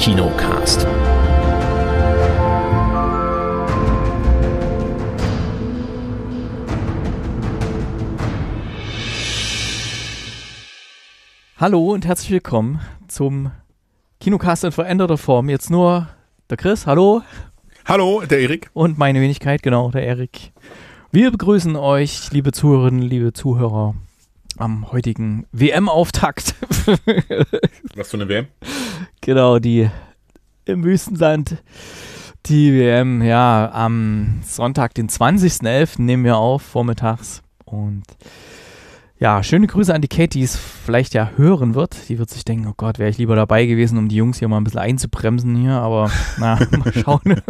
Kinocast. Hallo und herzlich willkommen zum Kinocast in veränderter Form. Jetzt nur der Chris, hallo. Hallo, der Erik. Und meine Wenigkeit, genau, der Erik. Wir begrüßen euch, liebe Zuhörerinnen, liebe Zuhörer, am heutigen WM-Auftakt. Was für eine WM? Genau, die im Wüstensand. Die WM, ja, am Sonntag, den 20.11. nehmen wir auf, vormittags. Und ja, schöne Grüße an die Kate, die es vielleicht ja hören wird. Die wird sich denken, oh Gott, wäre ich lieber dabei gewesen, um die Jungs hier mal ein bisschen einzubremsen hier, aber na, mal schauen.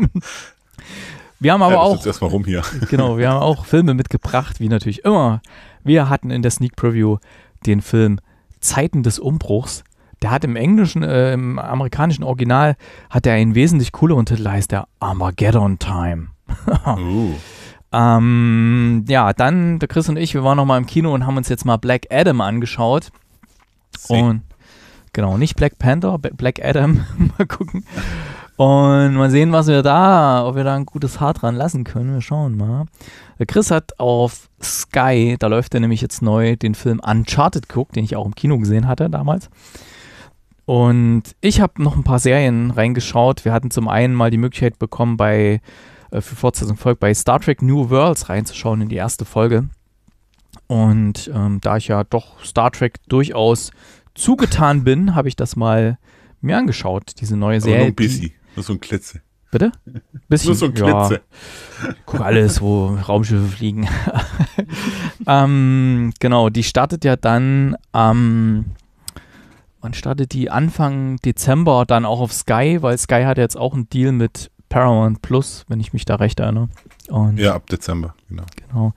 Wir haben aber ja, auch. Jetzt erstmal rum hier. Genau, wir haben auch Filme mitgebracht, wie natürlich immer. Wir hatten in der Sneak Preview den Film Zeiten des Umbruchs. Der hat im englischen, äh, im amerikanischen Original, hat er einen wesentlich cooleren Titel, heißt der Armageddon Time. uh. ähm, ja, dann der Chris und ich, wir waren nochmal im Kino und haben uns jetzt mal Black Adam angeschaut. See. Und genau, nicht Black Panther, Black Adam. mal gucken. Und mal sehen, was wir da, ob wir da ein gutes Haar dran lassen können. Wir schauen mal. Chris hat auf Sky, da läuft er nämlich jetzt neu, den Film Uncharted geguckt, den ich auch im Kino gesehen hatte damals. Und ich habe noch ein paar Serien reingeschaut. Wir hatten zum einen mal die Möglichkeit bekommen, bei, äh, für Fortsetzung folgt, bei Star Trek New Worlds reinzuschauen in die erste Folge. Und ähm, da ich ja doch Star Trek durchaus zugetan bin, habe ich das mal mir angeschaut, diese neue Serie. Aber nur ein bisschen. Nur so ein Klitze. Bitte? Bisschen, Nur so ein Klitze. Ja, guck alles, wo Raumschiffe fliegen. ähm, genau, die startet ja dann am. Ähm, wann startet die? Anfang Dezember dann auch auf Sky, weil Sky hat jetzt auch einen Deal mit Paramount Plus, wenn ich mich da recht erinnere. Und ja, ab Dezember, genau. Genau.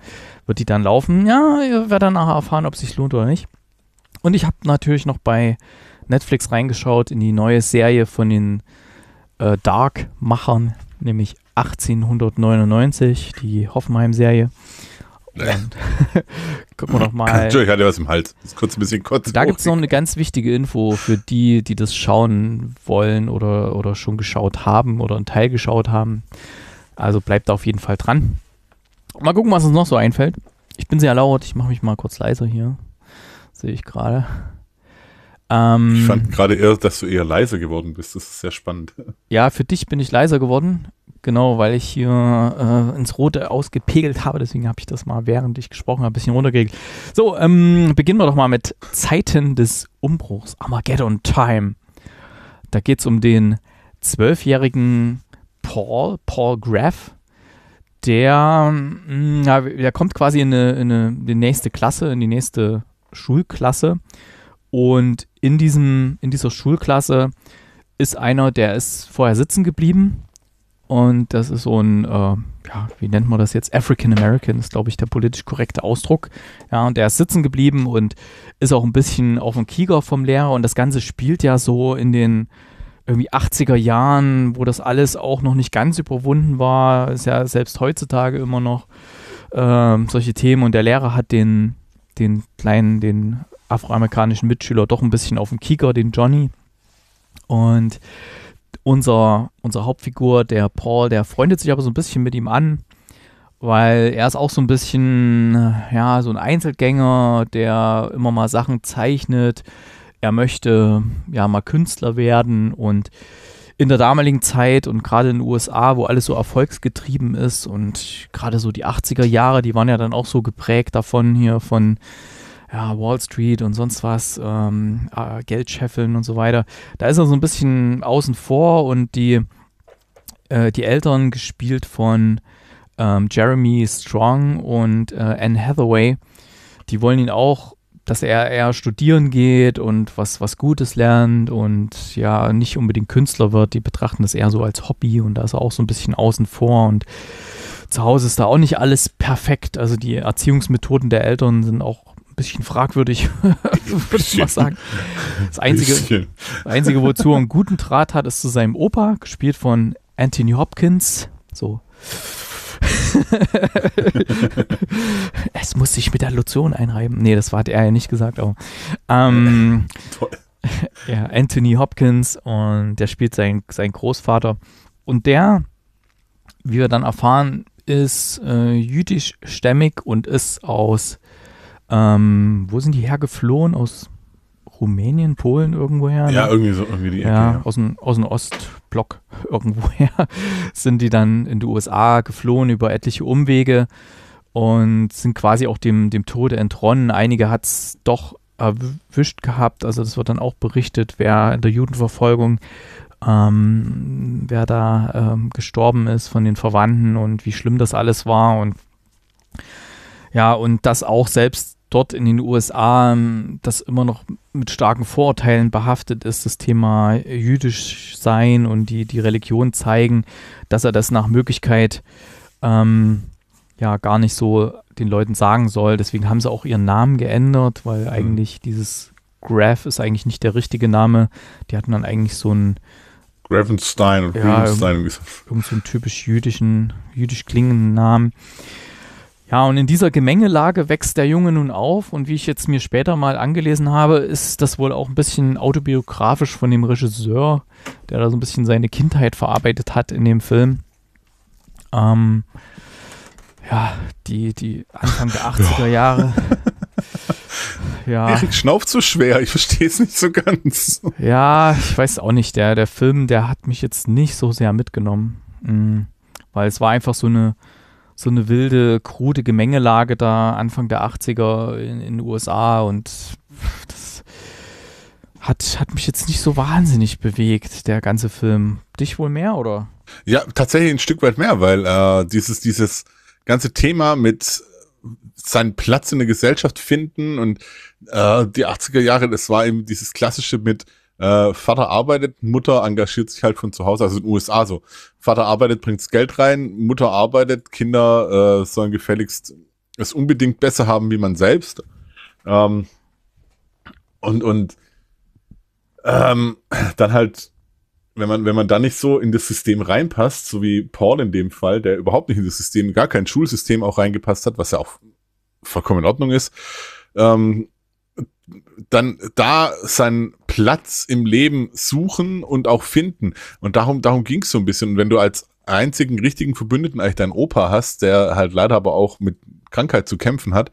Wird die dann laufen? Ja, ihr werdet dann nachher erfahren, ob es sich lohnt oder nicht. Und ich habe natürlich noch bei Netflix reingeschaut in die neue Serie von den äh, Dark-Machern, nämlich 1899, die Hoffenheim-Serie. Und gucken wir noch mal. Entschuldigung, ich hatte was im Hals. Ist kurz ein bisschen kurz. Da gibt es noch eine ganz wichtige Info für die, die das schauen wollen oder, oder schon geschaut haben oder einen Teil geschaut haben. Also bleibt da auf jeden Fall dran. Mal gucken, was uns noch so einfällt. Ich bin sehr laut. Ich mache mich mal kurz leiser hier. Sehe ich gerade. Ähm, ich fand gerade eher, dass du eher leiser geworden bist. Das ist sehr spannend. Ja, für dich bin ich leiser geworden. Genau, weil ich hier äh, ins Rote ausgepegelt habe. Deswegen habe ich das mal, während ich gesprochen habe, ein bisschen runtergegelt. So, ähm, beginnen wir doch mal mit Zeiten des Umbruchs. Armageddon Time. Da geht es um den zwölfjährigen Paul, Paul Graff. Der, mm, der kommt quasi in, eine, in eine, die nächste Klasse, in die nächste Schulklasse. Und in, diesem, in dieser Schulklasse ist einer, der ist vorher sitzen geblieben. Und das ist so ein, äh, ja, wie nennt man das jetzt? African American ist, glaube ich, der politisch korrekte Ausdruck. Ja, und der ist sitzen geblieben und ist auch ein bisschen auf dem Kieger vom Lehrer. Und das Ganze spielt ja so in den irgendwie 80er Jahren, wo das alles auch noch nicht ganz überwunden war. Ist ja selbst heutzutage immer noch äh, solche Themen. Und der Lehrer hat den, den kleinen, den afroamerikanischen Mitschüler doch ein bisschen auf den Kicker, den Johnny. Und unser, unsere Hauptfigur, der Paul, der freundet sich aber so ein bisschen mit ihm an, weil er ist auch so ein bisschen, ja, so ein Einzelgänger, der immer mal Sachen zeichnet. Er möchte ja mal Künstler werden und in der damaligen Zeit und gerade in den USA, wo alles so erfolgsgetrieben ist und gerade so die 80er Jahre, die waren ja dann auch so geprägt davon hier von ja, Wall Street und sonst was, ähm, äh, Geld scheffeln und so weiter. Da ist er so ein bisschen außen vor und die, äh, die Eltern gespielt von ähm, Jeremy Strong und äh, Anne Hathaway, die wollen ihn auch, dass er eher studieren geht und was, was Gutes lernt und ja, nicht unbedingt Künstler wird. Die betrachten das eher so als Hobby und da ist er auch so ein bisschen außen vor und zu Hause ist da auch nicht alles perfekt. Also die Erziehungsmethoden der Eltern sind auch ein bisschen fragwürdig, würde ich mal sagen. Das Einzige, das Einzige, wozu er einen guten Draht hat, ist zu seinem Opa, gespielt von Anthony Hopkins. So. es muss sich mit der Lotion einreiben. Nee, das hat er ja nicht gesagt, aber. Ähm, ja, Anthony Hopkins und der spielt seinen sein Großvater. Und der, wie wir dann erfahren, ist äh, jüdischstämmig und ist aus ähm, wo sind die hergeflohen? Aus Rumänien, Polen irgendwoher? Ne? Ja, irgendwie so, irgendwie die Ecke. Ja, ja. Aus, dem, aus dem Ostblock irgendwoher sind die dann in die USA geflohen über etliche Umwege und sind quasi auch dem, dem Tode entronnen. Einige hat es doch erwischt gehabt, also das wird dann auch berichtet, wer in der Judenverfolgung, ähm, wer da ähm, gestorben ist von den Verwandten und wie schlimm das alles war und ja, und dass auch selbst dort in den USA ähm, das immer noch mit starken Vorurteilen behaftet ist, das Thema jüdisch sein und die, die Religion zeigen, dass er das nach Möglichkeit ähm, ja gar nicht so den Leuten sagen soll. Deswegen haben sie auch ihren Namen geändert, weil mhm. eigentlich dieses Graf ist eigentlich nicht der richtige Name. Die hatten dann eigentlich so einen Gravenstein und ja, irgend so einen typisch jüdischen, jüdisch klingenden Namen. Ja, und in dieser Gemengelage wächst der Junge nun auf und wie ich jetzt mir später mal angelesen habe, ist das wohl auch ein bisschen autobiografisch von dem Regisseur, der da so ein bisschen seine Kindheit verarbeitet hat in dem Film. Ähm, ja, die, die Anfang der 80er Jahre. ja. Erik schnauft so schwer, ich verstehe es nicht so ganz. Ja, ich weiß auch nicht, der, der Film, der hat mich jetzt nicht so sehr mitgenommen, mhm. weil es war einfach so eine so eine wilde, krude Gemengelage da Anfang der 80er in, in den USA und das hat, hat mich jetzt nicht so wahnsinnig bewegt, der ganze Film. Dich wohl mehr, oder? Ja, tatsächlich ein Stück weit mehr, weil äh, dieses, dieses ganze Thema mit seinen Platz in der Gesellschaft finden und äh, die 80er Jahre, das war eben dieses klassische mit äh, Vater arbeitet, Mutter engagiert sich halt von zu Hause, also in den USA so. Vater arbeitet, bringt's Geld rein, Mutter arbeitet, Kinder äh, sollen gefälligst es unbedingt besser haben wie man selbst. Ähm, und und ähm, dann halt, wenn man, wenn man da nicht so in das System reinpasst, so wie Paul in dem Fall, der überhaupt nicht in das System, gar kein Schulsystem auch reingepasst hat, was ja auch vollkommen in Ordnung ist, ähm, dann da seinen Platz im Leben suchen und auch finden. Und darum, darum ging es so ein bisschen. Und wenn du als einzigen richtigen Verbündeten eigentlich deinen Opa hast, der halt leider aber auch mit Krankheit zu kämpfen hat.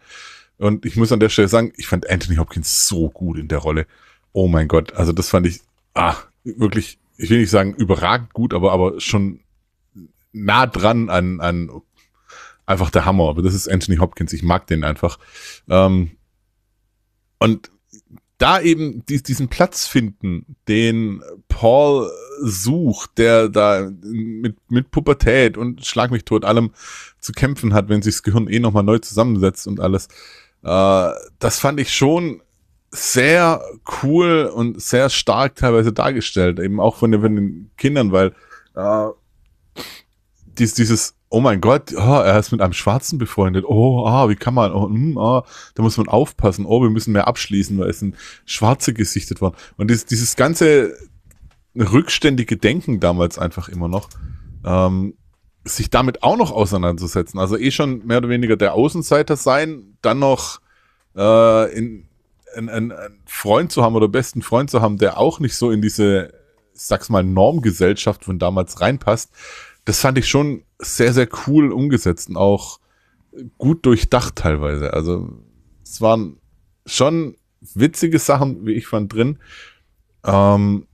Und ich muss an der Stelle sagen, ich fand Anthony Hopkins so gut in der Rolle. Oh mein Gott, also das fand ich, ah, wirklich, ich will nicht sagen überragend gut, aber, aber schon nah dran an, an einfach der Hammer. Aber das ist Anthony Hopkins, ich mag den einfach. Ähm, und da eben diesen Platz finden, den Paul sucht, der da mit, mit Pubertät und Schlag mich tot allem zu kämpfen hat, wenn sich das Gehirn eh nochmal neu zusammensetzt und alles. Äh, das fand ich schon sehr cool und sehr stark teilweise dargestellt, eben auch von den, von den Kindern, weil äh, dies, dieses oh mein Gott, oh, er ist mit einem Schwarzen befreundet. Oh, ah, wie kann man? Oh, mm, ah, da muss man aufpassen. Oh, wir müssen mehr abschließen, weil es sind Schwarze gesichtet worden. Und dieses, dieses ganze rückständige Denken damals einfach immer noch, ähm, sich damit auch noch auseinanderzusetzen. Also eh schon mehr oder weniger der Außenseiter sein, dann noch äh, in, in, in, einen Freund zu haben oder besten Freund zu haben, der auch nicht so in diese, ich sag's mal, Normgesellschaft von damals reinpasst. Das fand ich schon sehr, sehr cool umgesetzt und auch gut durchdacht teilweise. Also es waren schon witzige Sachen, wie ich fand, drin. Ähm,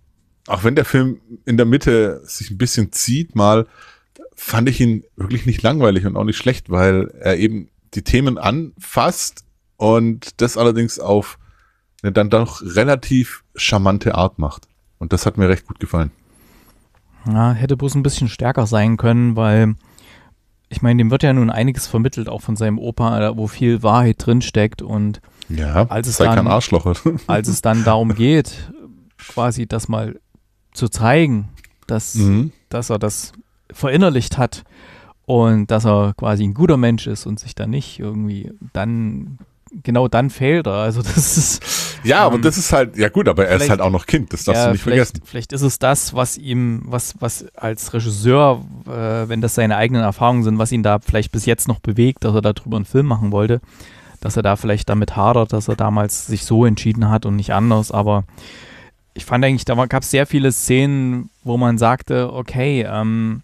auch wenn der Film in der Mitte sich ein bisschen zieht, mal fand ich ihn wirklich nicht langweilig und auch nicht schlecht, weil er eben die Themen anfasst und das allerdings auf eine dann doch relativ charmante Art macht. Und das hat mir recht gut gefallen. Ja, hätte bloß ein bisschen stärker sein können, weil ich meine, dem wird ja nun einiges vermittelt, auch von seinem Opa, wo viel Wahrheit drinsteckt und ja, als es dann, als es dann darum geht, quasi das mal zu zeigen, dass, mhm. dass er das verinnerlicht hat und dass er quasi ein guter Mensch ist und sich da nicht irgendwie dann, genau dann fehlt er. Also das ist ja, aber ähm, das ist halt, ja gut, aber er ist halt auch noch Kind, das darfst ja, du nicht vielleicht, vergessen. Vielleicht ist es das, was ihm, was, was als Regisseur, äh, wenn das seine eigenen Erfahrungen sind, was ihn da vielleicht bis jetzt noch bewegt, dass er darüber einen Film machen wollte, dass er da vielleicht damit hadert, dass er damals sich so entschieden hat und nicht anders, aber ich fand eigentlich, da gab es sehr viele Szenen, wo man sagte, okay, ähm,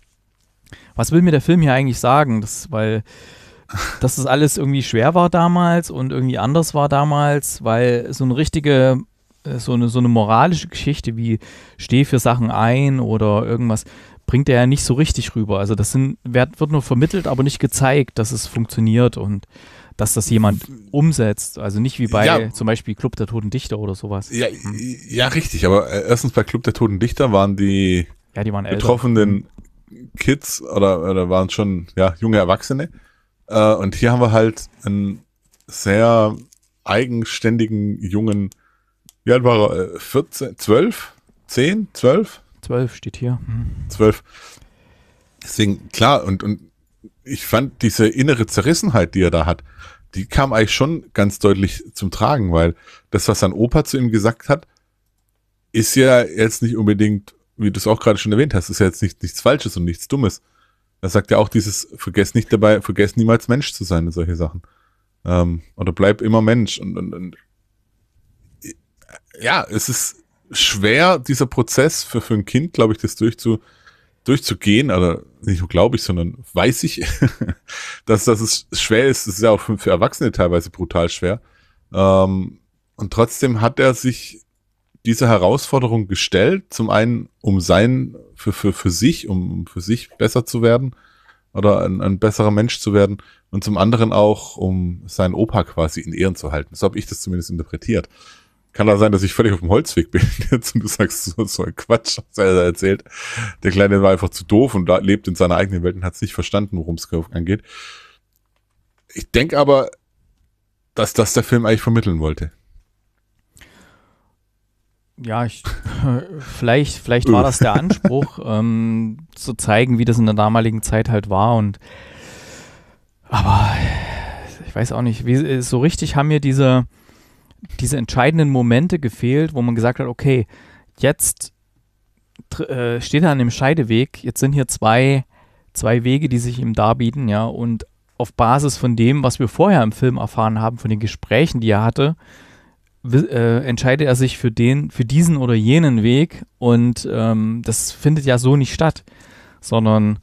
was will mir der Film hier eigentlich sagen? Das, weil dass das alles irgendwie schwer war damals und irgendwie anders war damals, weil so eine richtige, äh, so eine, so eine moralische Geschichte wie steh für Sachen ein oder irgendwas bringt er ja nicht so richtig rüber. Also das sind, wird, wird nur vermittelt, aber nicht gezeigt, dass es funktioniert und dass das jemand umsetzt. Also nicht wie bei ja. zum Beispiel Club der Toten Dichter oder sowas. Ja, hm. ja richtig. Aber äh, erstens bei Club der Toten Dichter waren die, ja, die waren Betroffenen Kids oder, oder waren schon ja, junge Erwachsene. Äh, und hier haben wir halt einen sehr eigenständigen jungen, wie alt war er? 14, 12? 10? 12? 12 steht hier. Mhm. 12. Deswegen, klar, und, und ich fand diese innere Zerrissenheit, die er da hat, die kam eigentlich schon ganz deutlich zum Tragen, weil das, was sein Opa zu ihm gesagt hat, ist ja jetzt nicht unbedingt, wie du es auch gerade schon erwähnt hast, ist ja jetzt nicht, nichts Falsches und nichts Dummes. Er sagt ja auch dieses, vergess nicht dabei, vergess niemals Mensch zu sein und solche Sachen. Ähm, oder bleib immer Mensch. Und, und, und ja, es ist schwer, dieser Prozess für, für ein Kind, glaube ich, das durchzu, durchzugehen, oder nicht nur glaube ich, sondern weiß ich, dass, dass es schwer ist. Es ist ja auch für, für Erwachsene teilweise brutal schwer. Ähm, und trotzdem hat er sich dieser Herausforderung gestellt. Zum einen, um sein für, für, für sich, um für sich besser zu werden oder ein, ein besserer Mensch zu werden und zum anderen auch, um seinen Opa quasi in Ehren zu halten. So habe ich das zumindest interpretiert. Kann da sein, dass ich völlig auf dem Holzweg bin jetzt und du sagst so, so ein Quatsch, was er da erzählt. Der Kleine war einfach zu doof und da lebt in seiner eigenen Welt und hat es nicht verstanden, worum es angeht. Ich denke aber, dass das der Film eigentlich vermitteln wollte ja, ich, vielleicht, vielleicht war das der Anspruch, ähm, zu zeigen, wie das in der damaligen Zeit halt war. Und aber ich weiß auch nicht, wie, so richtig haben mir diese, diese entscheidenden Momente gefehlt, wo man gesagt hat, okay, jetzt äh, steht er an dem Scheideweg, jetzt sind hier zwei, zwei Wege, die sich ihm darbieten, ja, und auf Basis von dem, was wir vorher im Film erfahren haben, von den Gesprächen, die er hatte, äh, entscheidet er sich für den, für diesen oder jenen Weg und ähm, das findet ja so nicht statt, sondern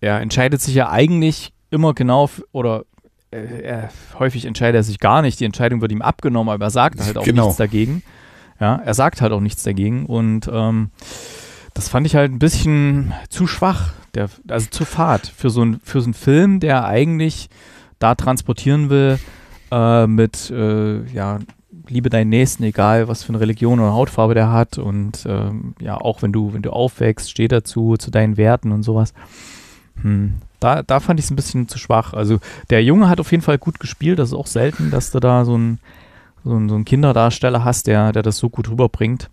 er entscheidet sich ja eigentlich immer genau oder äh, häufig entscheidet er sich gar nicht. Die Entscheidung wird ihm abgenommen, aber er sagt halt auch genau. nichts dagegen. Ja, er sagt halt auch nichts dagegen und ähm, das fand ich halt ein bisschen zu schwach, der, also zu fad für so, ein, für so einen Film, der eigentlich da transportieren will äh, mit äh, ja, liebe deinen Nächsten, egal was für eine Religion oder Hautfarbe der hat. Und ähm, ja, auch wenn du, wenn du aufwächst, steh dazu, zu deinen Werten und sowas. Hm. Da, da fand ich es ein bisschen zu schwach. Also der Junge hat auf jeden Fall gut gespielt. Das ist auch selten, dass du da so einen so so ein Kinderdarsteller hast, der, der das so gut rüberbringt.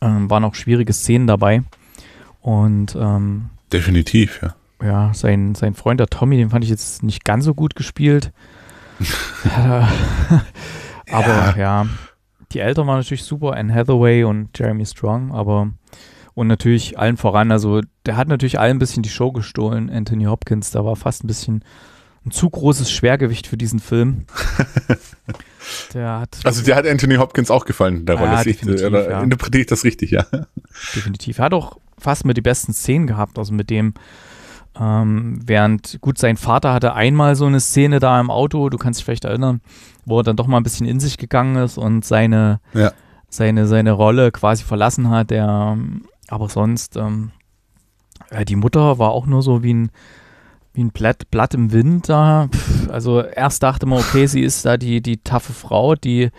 Ähm, waren auch schwierige Szenen dabei. Und ähm, definitiv, ja. Ja, sein, sein Freund, der Tommy, den fand ich jetzt nicht ganz so gut gespielt. Aber ja. ja, die Eltern waren natürlich super, Anne Hathaway und Jeremy Strong, aber und natürlich allen voran, also der hat natürlich allen ein bisschen die Show gestohlen, Anthony Hopkins, da war fast ein bisschen ein zu großes Schwergewicht für diesen Film. der hat, also der hat Anthony Hopkins auch gefallen in der Rolle. Ja, ich, äh, oder, ja. Interpretiere ich das richtig, ja. Definitiv. Er hat auch fast mit die besten Szenen gehabt, also mit dem, ähm, während, gut, sein Vater hatte einmal so eine Szene da im Auto, du kannst dich vielleicht erinnern, wo er dann doch mal ein bisschen in sich gegangen ist und seine, ja. seine, seine Rolle quasi verlassen hat. Der, ähm, aber sonst, ähm, die Mutter war auch nur so wie ein, wie ein Blatt, Blatt im Wind da. Also erst dachte man, okay, sie ist da die, die taffe Frau, die,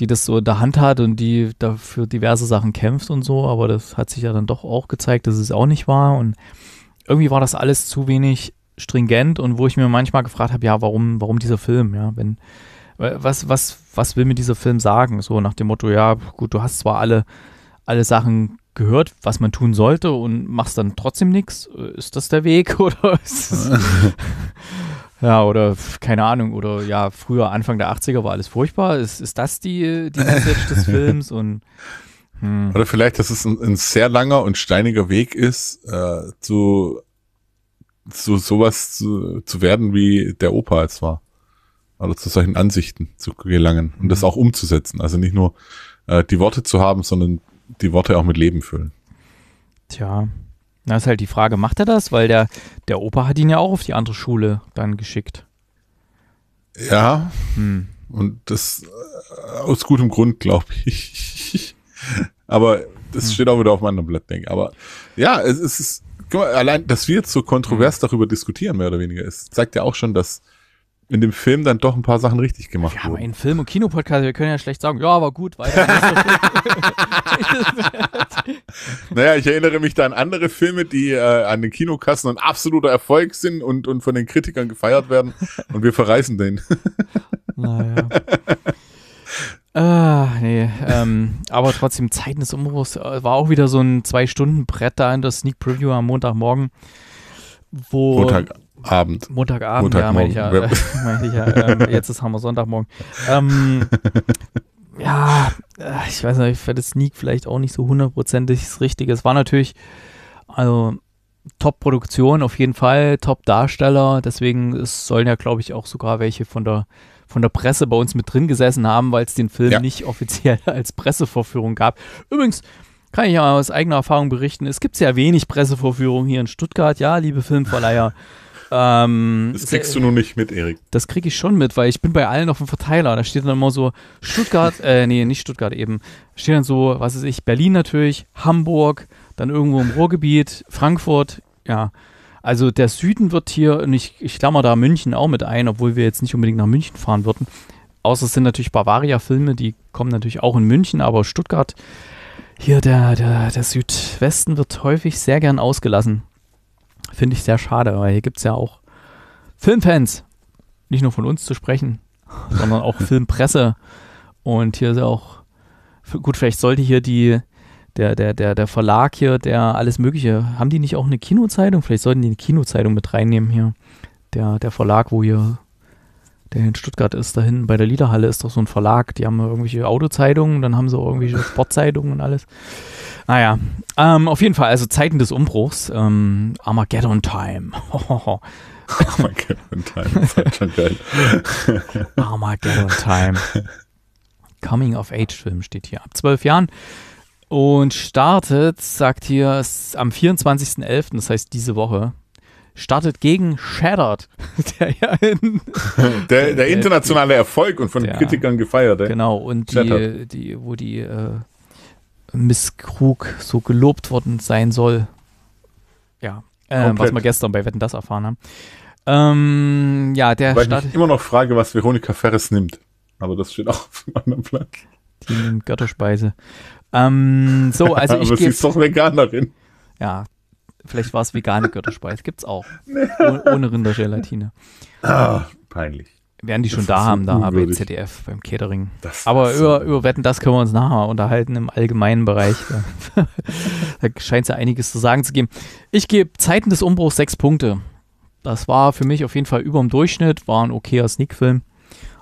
die das so in der Hand hat und die dafür diverse Sachen kämpft und so, aber das hat sich ja dann doch auch gezeigt, dass es auch nicht war und irgendwie war das alles zu wenig stringent und wo ich mir manchmal gefragt habe, ja, warum, warum dieser Film, ja, wenn, was, was, was will mir dieser Film sagen? So nach dem Motto, ja, gut, du hast zwar alle, alle Sachen gehört, was man tun sollte und machst dann trotzdem nichts. Ist das der Weg oder ist das, Ja, oder keine Ahnung, oder ja, früher Anfang der 80er war alles furchtbar. Ist, ist das die, die Message des Films? Und hm. Oder vielleicht, dass es ein, ein, sehr langer und steiniger Weg ist, äh, zu, zu sowas zu, zu werden, wie der Opa es war. Oder zu solchen Ansichten zu gelangen und das mhm. auch umzusetzen. Also nicht nur äh, die Worte zu haben, sondern die Worte auch mit Leben füllen. Tja, da ist halt die Frage, macht er das? Weil der, der Opa hat ihn ja auch auf die andere Schule dann geschickt. Ja. Hm. Und das äh, aus gutem Grund, glaube ich. Aber das steht auch wieder auf meinem Blatt, denke ich. Aber ja, es ist, guck mal, allein, dass wir jetzt so kontrovers mhm. darüber diskutieren, mehr oder weniger, ist, zeigt ja auch schon, dass in dem Film dann doch ein paar Sachen richtig gemacht ja, wurden. Ja, aber in Film- und Kinopodcast, wir können ja schlecht sagen, ja, aber gut, weil. naja, ich erinnere mich da an andere Filme, die äh, an den Kinokassen ein absoluter Erfolg sind und, und von den Kritikern gefeiert werden und wir verreißen den. naja. Ah, nee. Ähm, aber trotzdem, Zeiten des Umbruchs äh, war auch wieder so ein Zwei-Stunden-Brett da in der Sneak Preview am Montagmorgen. Wo Montagabend. Montagabend, Montagmorgen. ja, meine ich ja. Meine ich ja ähm, jetzt ist haben wir Sonntagmorgen. Ähm, ja, äh, ich weiß nicht, ich fände Sneak vielleicht auch nicht so hundertprozentig das Richtige. Es war natürlich, also Top-Produktion auf jeden Fall, Top-Darsteller. Deswegen sollen ja, glaube ich, auch sogar welche von der von der Presse bei uns mit drin gesessen haben, weil es den Film ja. nicht offiziell als Pressevorführung gab. Übrigens, kann ich ja aus eigener Erfahrung berichten. Es gibt sehr wenig Pressevorführungen hier in Stuttgart, ja, liebe Filmverleiher. ähm, das kriegst du nur nicht mit, Erik. Das krieg ich schon mit, weil ich bin bei allen auf dem Verteiler. Da steht dann immer so Stuttgart, äh, nee, nicht Stuttgart eben. Steht dann so, was weiß ich, Berlin natürlich, Hamburg, dann irgendwo im Ruhrgebiet, Frankfurt, ja. Also der Süden wird hier, und ich, ich klammer da München auch mit ein, obwohl wir jetzt nicht unbedingt nach München fahren würden. Außer es sind natürlich Bavaria-Filme, die kommen natürlich auch in München, aber Stuttgart, hier der, der, der Südwesten wird häufig sehr gern ausgelassen. Finde ich sehr schade, weil hier gibt es ja auch Filmfans. Nicht nur von uns zu sprechen, sondern auch Filmpresse. Und hier ist ja auch, gut, vielleicht sollte hier die der, der, der, der Verlag hier, der alles Mögliche. Haben die nicht auch eine Kinozeitung? Vielleicht sollten die eine Kinozeitung mit reinnehmen hier. Der, der Verlag, wo hier, der in Stuttgart ist, da hinten bei der Liederhalle ist doch so ein Verlag. Die haben irgendwelche Autozeitungen, dann haben sie auch irgendwelche Sportzeitungen und alles. Naja, ähm, auf jeden Fall, also Zeiten des Umbruchs. Ähm, Armageddon Time. Armageddon Time, das ist schon geil. Armageddon Time. Coming of Age Film steht hier ab zwölf Jahren. Und startet, sagt hier, am 24.11., das heißt diese Woche, startet gegen Shattered, der ja in der, der, internationale Erfolg und von der, Kritikern gefeiert. Ey. Genau, und die, die, wo die äh, Miss Krug so gelobt worden sein soll. Ja, ähm, was wir gestern bei Wetten das erfahren haben. Ähm, ja, der Weil startet, ich immer noch frage, was Veronika Ferres nimmt. Aber das steht auch auf dem anderen Platz. Die nimmt Götterspeise. Ähm, so, also ich Aber sie ist doch Veganerin. Ja, vielleicht war es vegane Götterspeise. es auch. Oh, ohne Rindergelatine. Ah, peinlich. Werden die schon das da haben, da unwürdig. beim ZDF, beim Catering. Das Aber über, so. über Wetten, das können wir uns nachher unterhalten im allgemeinen Bereich. da, da scheint es ja einiges zu sagen zu geben. Ich gebe Zeiten des Umbruchs sechs Punkte. Das war für mich auf jeden Fall über dem Durchschnitt, war ein okayer Sneakfilm,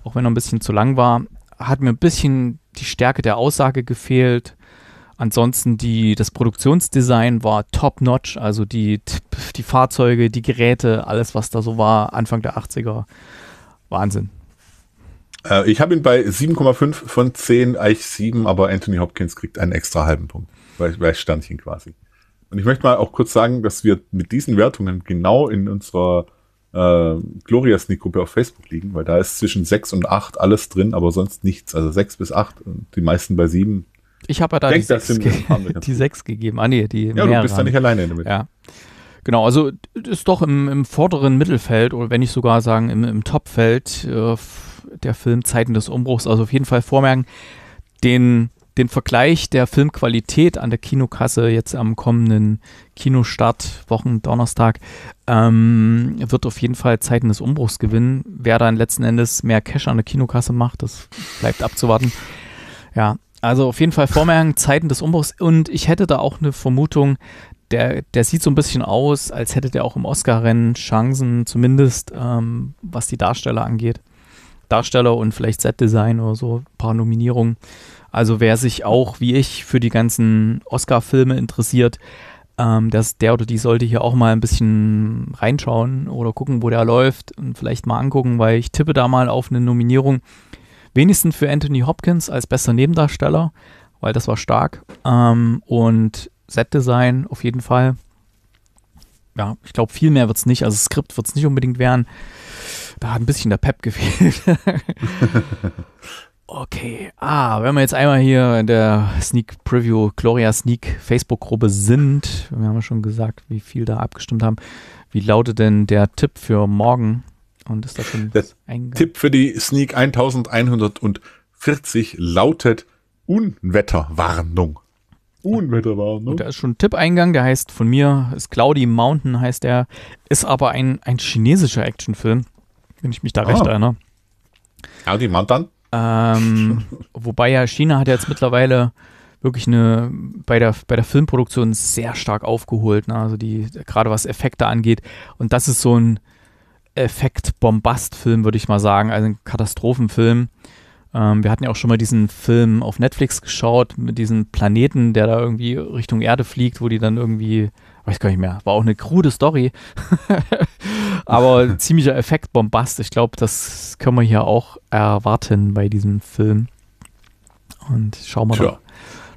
auch wenn er ein bisschen zu lang war. Hat mir ein bisschen die Stärke der Aussage gefehlt Ansonsten die, das Produktionsdesign war top-notch, also die, die Fahrzeuge, die Geräte, alles, was da so war, Anfang der 80er. Wahnsinn. Äh, ich habe ihn bei 7,5 von 10, eigentlich 7, aber Anthony Hopkins kriegt einen extra halben Punkt, weil, weil Sternchen quasi. Und ich möchte mal auch kurz sagen, dass wir mit diesen Wertungen genau in unserer äh, Gloria Sneak Gruppe auf Facebook liegen, weil da ist zwischen 6 und 8 alles drin, aber sonst nichts. Also 6 bis 8 und die meisten bei 7 ich habe ja da die, sechs ge die sechs gegeben. Ah, nee, die Ja, du bist da nicht alleine in der Mitte. Ja. Genau, also ist doch im, im vorderen Mittelfeld oder wenn ich sogar sagen im, im Topfeld äh, der Film Zeiten des Umbruchs. Also auf jeden Fall vormerken, den, den Vergleich der Filmqualität an der Kinokasse jetzt am kommenden Kinostart, Wochen Donnerstag, ähm, wird auf jeden Fall Zeiten des Umbruchs gewinnen. Wer dann letzten Endes mehr Cash an der Kinokasse macht, das bleibt abzuwarten. Ja, also auf jeden Fall vormerken, Zeiten des Umbruchs. Und ich hätte da auch eine Vermutung, der, der sieht so ein bisschen aus, als hätte der auch im Oscar-Rennen Chancen, zumindest ähm, was die Darsteller angeht. Darsteller und vielleicht Set-Design oder so, ein paar Nominierungen. Also wer sich auch, wie ich, für die ganzen Oscar-Filme interessiert, ähm, dass der oder die sollte hier auch mal ein bisschen reinschauen oder gucken, wo der läuft und vielleicht mal angucken, weil ich tippe da mal auf eine Nominierung Wenigstens für Anthony Hopkins als bester Nebendarsteller, weil das war stark. Ähm, und Set-Design auf jeden Fall. Ja, ich glaube, viel mehr wird es nicht. Also Skript wird es nicht unbedingt werden. Da hat ein bisschen der Pep gefehlt. okay, ah, wenn wir jetzt einmal hier in der Sneak Preview Gloria Sneak Facebook-Gruppe sind, wir haben ja schon gesagt, wie viel da abgestimmt haben. Wie lautet denn der Tipp für morgen? Und ist da schon Der Tipp für die Sneak 1140 lautet Unwetterwarnung. Unwetterwarnung. Und da ist schon ein Tippeingang, der heißt von mir, ist Cloudy Mountain, heißt er, ist aber ein, ein chinesischer Actionfilm, wenn ich mich da ah. recht erinnere. Cloudy Mountain? Ähm, wobei ja China hat jetzt mittlerweile wirklich eine bei der, bei der Filmproduktion sehr stark aufgeholt, ne? also die gerade was Effekte angeht. Und das ist so ein Effekt-Bombast-Film, würde ich mal sagen, also ein Katastrophenfilm. Ähm, wir hatten ja auch schon mal diesen Film auf Netflix geschaut mit diesem Planeten, der da irgendwie Richtung Erde fliegt, wo die dann irgendwie, weiß gar nicht mehr, war auch eine krude Story, aber ziemlicher Effekt-Bombast. Ich glaube, das können wir hier auch erwarten bei diesem Film. Und schauen wir, sure. mal,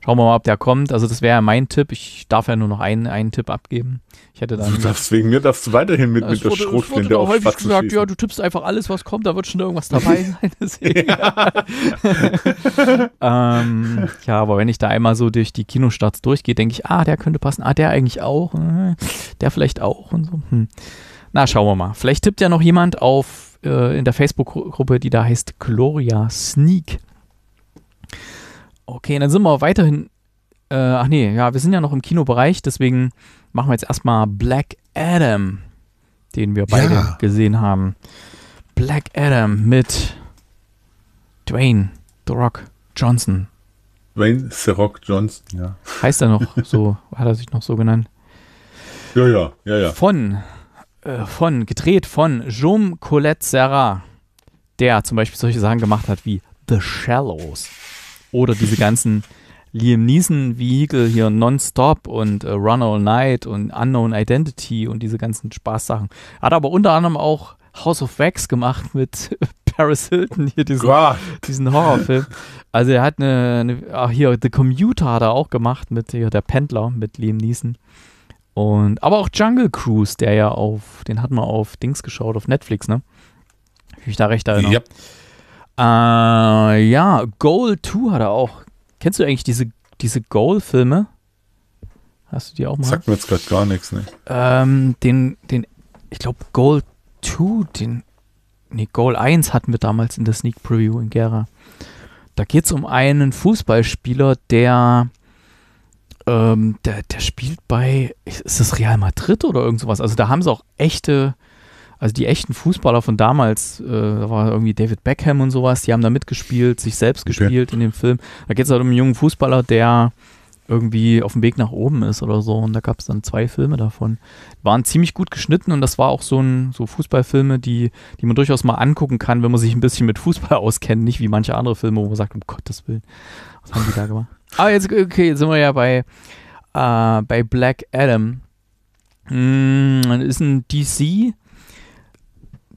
schauen wir mal, ob der kommt. Also das wäre ja mein Tipp. Ich darf ja nur noch einen, einen Tipp abgeben. Ich hätte dann. Du darfst wegen mir darfst du weiterhin mit, mit wurde, der Schrotflinte auf häufig Spatzen gesagt, schießen. ja, du tippst einfach alles, was kommt, da wird schon irgendwas dabei sein. ja. ähm, ja, aber wenn ich da einmal so durch die Kinostarts durchgehe, denke ich, ah, der könnte passen, ah, der eigentlich auch, äh, der vielleicht auch und so. Hm. Na, schauen wir mal. Vielleicht tippt ja noch jemand auf äh, in der Facebook-Gruppe, die da heißt Gloria Sneak. Okay, dann sind wir weiterhin. Äh, ach nee, ja, wir sind ja noch im Kinobereich, deswegen machen wir jetzt erstmal Black Adam, den wir beide ja. gesehen haben. Black Adam mit Dwayne The Rock Johnson. Dwayne The Rock Johnson, ja. Heißt er noch so, hat er sich noch so genannt? Ja, ja, ja, ja. Von, äh, von, gedreht von Jum Colette Serra, der zum Beispiel solche Sachen gemacht hat wie The Shallows oder diese ganzen Liam Neeson Vehicle hier Nonstop und äh, Run All Night und Unknown Identity und diese ganzen Spaßsachen. Hat aber unter anderem auch House of Wax gemacht mit Paris Hilton hier diesen, diesen Horrorfilm. Also er hat eine, eine ach hier The Commuter hat er auch gemacht mit hier der Pendler mit Liam Neeson. Und aber auch Jungle Cruise, der ja auf den hat man auf Dings geschaut auf Netflix, ne? Ich mich da recht erinnere. Yep. Äh, ja, Goal 2 hat er auch Kennst du eigentlich diese, diese Goal-Filme? Hast du die auch mal? Sagt mir jetzt gerade gar nichts, ne? Ähm, den, den, ich glaube, Goal 2, den, nee, Goal 1 hatten wir damals in der Sneak Preview in Gera. Da geht es um einen Fußballspieler, der, ähm, der, der spielt bei, ist das Real Madrid oder irgend sowas? Also da haben sie auch echte also die echten Fußballer von damals, äh, da war irgendwie David Beckham und sowas, die haben da mitgespielt, sich selbst okay. gespielt in dem Film. Da geht es halt um einen jungen Fußballer, der irgendwie auf dem Weg nach oben ist oder so. Und da gab es dann zwei Filme davon. Waren ziemlich gut geschnitten und das war auch so ein so Fußballfilme, die, die man durchaus mal angucken kann, wenn man sich ein bisschen mit Fußball auskennt, nicht wie manche andere Filme, wo man sagt, um Gottes Willen, was haben die da gemacht? Aber ah, jetzt, okay, jetzt sind wir ja bei, äh, bei Black Adam. Mm, ist ein DC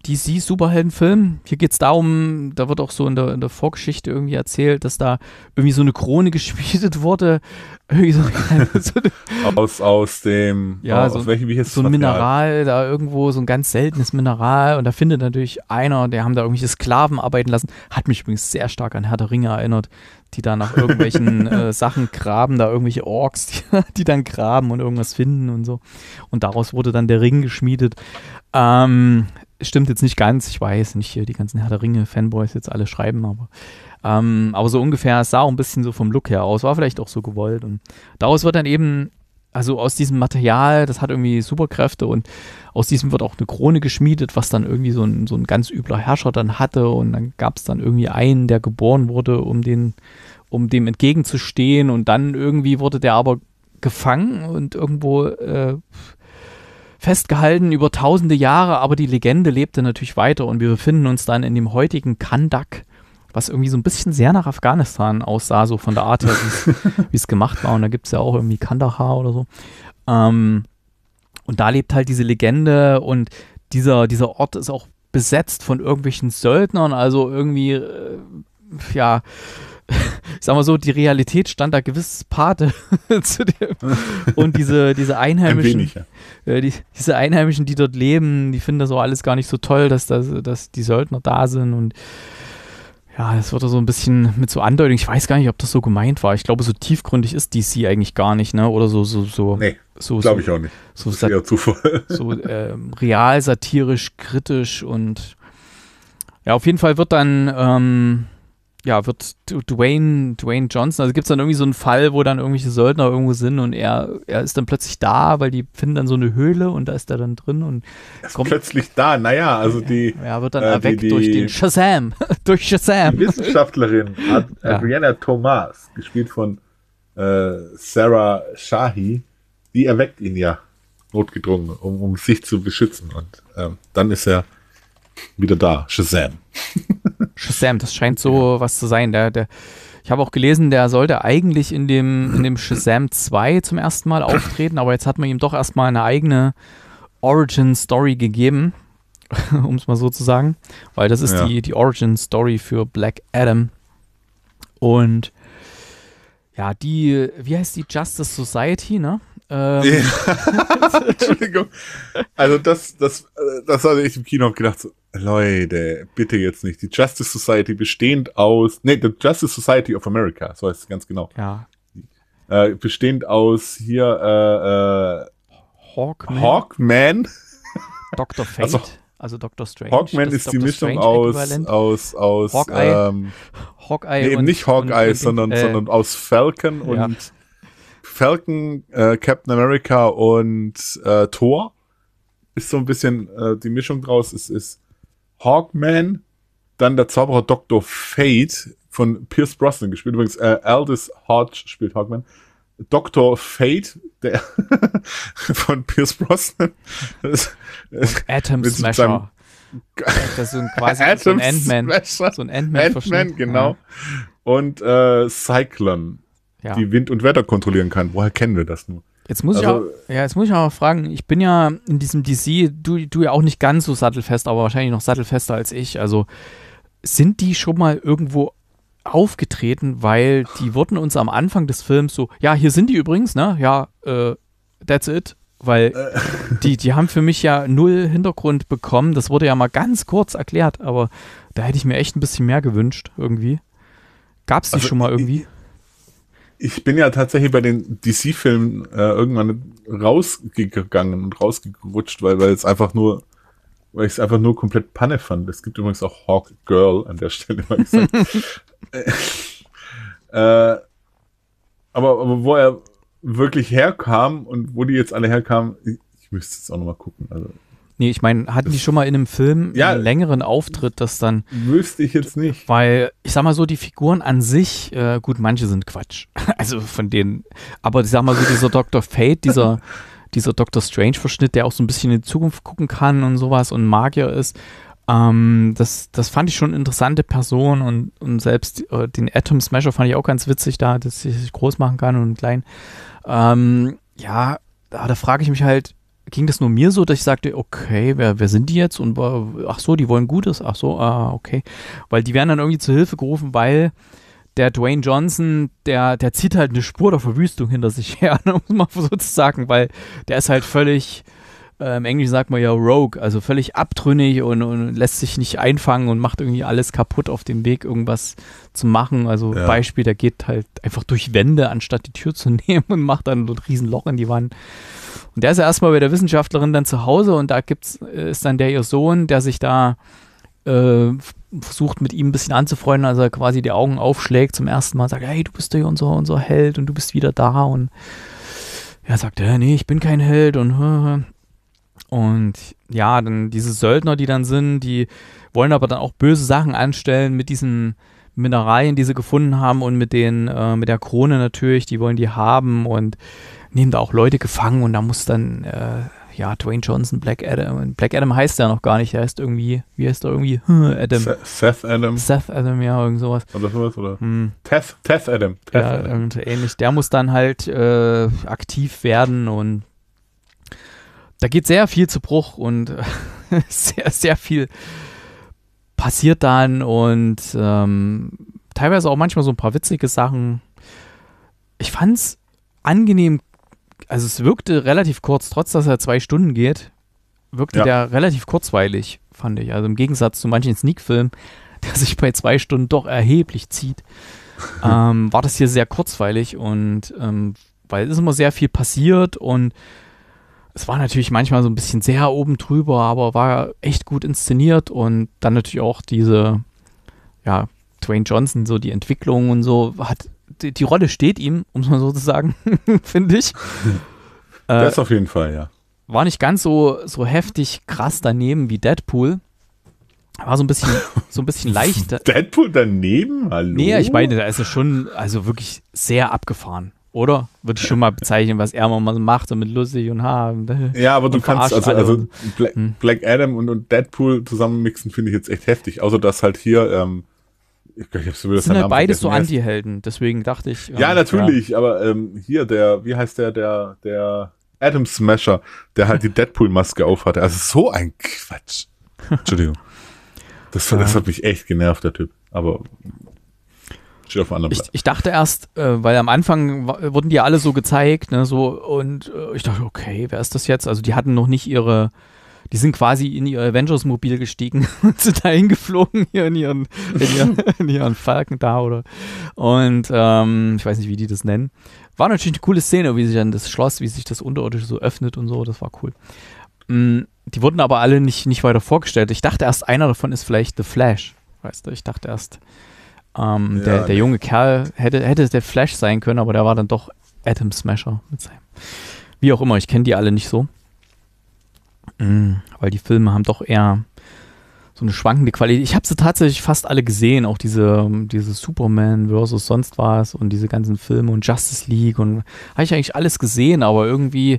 DC-Superheldenfilm. Hier geht es darum, da wird auch so in der, in der Vorgeschichte irgendwie erzählt, dass da irgendwie so eine Krone geschmiedet wurde. So so eine, aus, aus dem, ja, aus so, welchem So ein Mineral, da irgendwo so ein ganz seltenes Mineral. Und da findet natürlich einer, der haben da irgendwelche Sklaven arbeiten lassen. Hat mich übrigens sehr stark an Herr der Ringe erinnert, die da nach irgendwelchen äh, Sachen graben, da irgendwelche Orks, die, die dann graben und irgendwas finden und so. Und daraus wurde dann der Ring geschmiedet. Ähm, stimmt jetzt nicht ganz. Ich weiß nicht, hier die ganzen Herr der Ringe-Fanboys jetzt alle schreiben, aber, ähm, aber so ungefähr, es sah auch ein bisschen so vom Look her aus, war vielleicht auch so gewollt. Und daraus wird dann eben, also aus diesem Material, das hat irgendwie Superkräfte und aus diesem wird auch eine Krone geschmiedet, was dann irgendwie so ein, so ein ganz übler Herrscher dann hatte. Und dann gab es dann irgendwie einen, der geboren wurde, um den, um dem entgegenzustehen. Und dann irgendwie wurde der aber gefangen und irgendwo äh, festgehalten über tausende Jahre, aber die Legende lebte natürlich weiter und wir befinden uns dann in dem heutigen Kandak, was irgendwie so ein bisschen sehr nach Afghanistan aussah, so von der Art her, wie es gemacht war. Und da gibt es ja auch irgendwie Kandahar oder so. Ähm, und da lebt halt diese Legende und dieser, dieser Ort ist auch besetzt von irgendwelchen Söldnern, also irgendwie, äh, ja, ich sag mal so, die Realität stand da gewiss Pate zu dem. Und diese, diese Einheimischen, Ein wenig, ja. äh, die, diese Einheimischen, die dort leben, die finden das auch alles gar nicht so toll, dass, dass, dass die Söldner da sind und ja, das wird so ein bisschen mit so Andeutung. Ich weiß gar nicht, ob das so gemeint war. Ich glaube, so tiefgründig ist DC eigentlich gar nicht, ne? Oder so, so, so. Nee, so, glaube ich auch nicht. So, das ist eher Zufall. so ähm, real, satirisch, kritisch und ja, auf jeden Fall wird dann ähm, ja, wird Dwayne, Dwayne Johnson, also gibt es dann irgendwie so einen Fall, wo dann irgendwelche Söldner irgendwo sind und er, er ist dann plötzlich da, weil die finden dann so eine Höhle und da ist er dann drin und er ist kommt, plötzlich da, naja, also die. Er wird dann äh, erweckt die, die, durch den Shazam. durch Shazam. Die Wissenschaftlerin Ad ja. Adriana Thomas, gespielt von äh, Sarah Shahi, die erweckt ihn ja notgedrungen, um, um sich zu beschützen. Und ähm, dann ist er wieder da, Shazam. Shazam, das scheint so was zu sein. Der, der, ich habe auch gelesen, der sollte eigentlich in dem, in dem Shazam 2 zum ersten Mal auftreten, aber jetzt hat man ihm doch erstmal eine eigene Origin-Story gegeben, um es mal so zu sagen, weil das ist ja. die, die Origin-Story für Black Adam. Und ja, die, wie heißt die Justice Society, ne? Ähm. Ja. Entschuldigung. Also das, das, äh, das hatte ich im Kino gedacht. So, Leute, bitte jetzt nicht. Die Justice Society bestehend aus, nee, die Justice Society of America, so heißt es ganz genau. Ja. Äh, bestehend aus hier äh, äh, Hawkman. Hawkman. Dr. Also, Fate, also, also Dr. Strange. Hawkman ist Dr. die Mischung aus, aus, aus Hawkeye, ähm, Hawkeye nee, und, nicht Hawkeye, und, sondern, äh, sondern aus Falcon ja. und Falcon, äh, Captain America und äh, Thor. Ist so ein bisschen äh, die Mischung draus. Es ist Hawkman, dann der Zauberer Dr. Fate von Pierce Brosnan gespielt. Übrigens, äh, Aldous Hodge spielt Hawkman. Dr. Fate, der von Pierce Brosnan. Atom Smasher. Das sind quasi Atom so ein Endman. So ein Endman, Endman genau. Und äh, Cyclone, ja. die Wind und Wetter kontrollieren kann. Woher kennen wir das nur? Jetzt muss, also, ich auch, ja, jetzt muss ich auch fragen, ich bin ja in diesem DC, du, du ja auch nicht ganz so sattelfest, aber wahrscheinlich noch sattelfester als ich. Also sind die schon mal irgendwo aufgetreten, weil die wurden uns am Anfang des Films so, ja, hier sind die übrigens, ne? Ja, äh, that's it. Weil äh. die, die haben für mich ja null Hintergrund bekommen. Das wurde ja mal ganz kurz erklärt, aber da hätte ich mir echt ein bisschen mehr gewünscht irgendwie. Gab es die also, schon mal irgendwie? ich bin ja tatsächlich bei den DC-Filmen äh, irgendwann rausgegangen und rausgerutscht, weil, weil es einfach nur, weil ich es einfach nur komplett Panne fand. Es gibt übrigens auch Hawk Girl an der Stelle mal gesagt. Äh, äh, aber, aber wo er wirklich herkam und wo die jetzt alle herkamen, ich, ich müsste es auch nochmal gucken. Also Nee, ich meine, hatten die schon mal in einem Film ja, einen längeren Auftritt, das dann. Wüsste ich jetzt nicht. Weil, ich sag mal so, die Figuren an sich, äh, gut, manche sind Quatsch. Also von denen. Aber ich sag mal so, dieser Dr. Fate, dieser, dieser Dr. Strange-Verschnitt, der auch so ein bisschen in die Zukunft gucken kann und sowas und Magier ist. Ähm, das, das fand ich schon eine interessante Person und, und selbst äh, den Atom Smasher fand ich auch ganz witzig da, dass sie sich groß machen kann und klein. Ähm, ja, da, da frage ich mich halt, ging das nur mir so, dass ich sagte, okay, wer, wer sind die jetzt? Und ach so, die wollen Gutes, ach so, ah, okay. Weil die werden dann irgendwie zur Hilfe gerufen, weil der Dwayne Johnson, der, der zieht halt eine Spur der Verwüstung hinter sich her, ne, um es mal so zu sagen, weil der ist halt völlig, äh, im Englischen sagt man ja rogue, also völlig abtrünnig und, und, lässt sich nicht einfangen und macht irgendwie alles kaputt auf dem Weg, irgendwas zu machen. Also ja. Beispiel, der geht halt einfach durch Wände, anstatt die Tür zu nehmen und macht dann so ein Riesenloch in die Wand. Und der ist ja erstmal bei der Wissenschaftlerin dann zu Hause und da gibt's, äh, ist dann der ihr Sohn, der sich da äh, versucht, mit ihm ein bisschen anzufreunden, als er quasi die Augen aufschlägt zum ersten Mal, sagt, hey, du bist ja unser, unser Held und du bist wieder da. Und er sagt, ja, nee, ich bin kein Held und und ja, dann diese Söldner, die dann sind, die wollen aber dann auch böse Sachen anstellen mit diesem Mineralien, die sie gefunden haben und mit den, äh, mit der Krone natürlich, die wollen die haben und nehmen da auch Leute gefangen und da muss dann, äh, ja, Dwayne Johnson, Black Adam, Black Adam heißt er noch gar nicht, der heißt irgendwie, wie heißt er irgendwie? Adam. Seth Adam. Seth Adam, ja, irgend sowas. Oder sowas, oder? Hm. Teth, Teth Adam. Teth ja, Adam. Irgend ähnlich. Der muss dann halt äh, aktiv werden und da geht sehr viel zu Bruch und sehr, sehr viel passiert dann und ähm, teilweise auch manchmal so ein paar witzige Sachen. Ich fand es angenehm, also es wirkte relativ kurz, trotz dass er zwei Stunden geht, wirkte ja. der relativ kurzweilig, fand ich. Also im Gegensatz zu manchen Sneak-Filmen, der sich bei zwei Stunden doch erheblich zieht, ähm, war das hier sehr kurzweilig und ähm, weil es ist immer sehr viel passiert und es war natürlich manchmal so ein bisschen sehr oben drüber, aber war echt gut inszeniert und dann natürlich auch diese, ja, Dwayne Johnson, so die Entwicklung und so, hat, die, die Rolle steht ihm, um es mal so zu sagen, finde ich. Das äh, auf jeden Fall, ja. War nicht ganz so, so heftig krass daneben wie Deadpool. War so ein bisschen, so ein bisschen leichter. Deadpool daneben? Hallo? Nee, ich meine, da ist es schon, also wirklich sehr abgefahren oder? Würde ich schon mal bezeichnen, was er mal macht, und mit lustig und haben. Äh, ja, aber du kannst, also, also Black, hm. Black, Adam und, und Deadpool zusammenmixen, finde ich jetzt echt heftig. Außer, dass halt hier, ähm, ich glaube, ich habe wieder sind halt beides so Anti-Helden, deswegen dachte ich. Ähm, ja, natürlich, ja. aber ähm, hier der, wie heißt der, der, der Adam Smasher, der halt die Deadpool-Maske aufhatte. Also so ein Quatsch. Entschuldigung. Das, das hat mich echt genervt, der Typ. Aber Steht auf einem Ich, ich dachte erst, äh, weil am Anfang wurden die ja alle so gezeigt, ne, so, und äh, ich dachte, okay, wer ist das jetzt? Also die hatten noch nicht ihre, die sind quasi in ihr Avengers-Mobil gestiegen und sind da hingeflogen, hier in ihren, in ihren, in ihren Falken da, oder? Und ähm, ich weiß nicht, wie die das nennen. War natürlich eine coole Szene, wie sich dann das Schloss, wie sich das Unterirdische so öffnet und so, das war cool. Mhm. Die wurden aber alle nicht, nicht weiter vorgestellt. Ich dachte erst, einer davon ist vielleicht The Flash. Weißt du, ich dachte erst, ähm, ja, der, der junge Kerl hätte, hätte der Flash sein können, aber der war dann doch Atom Smasher mit seinem. Wie auch immer, ich kenne die alle nicht so. Mhm, weil die Filme haben doch eher so eine schwankende Qualität. Ich habe sie tatsächlich fast alle gesehen, auch diese, diese Superman versus sonst was und diese ganzen Filme und Justice League und habe ich eigentlich alles gesehen, aber irgendwie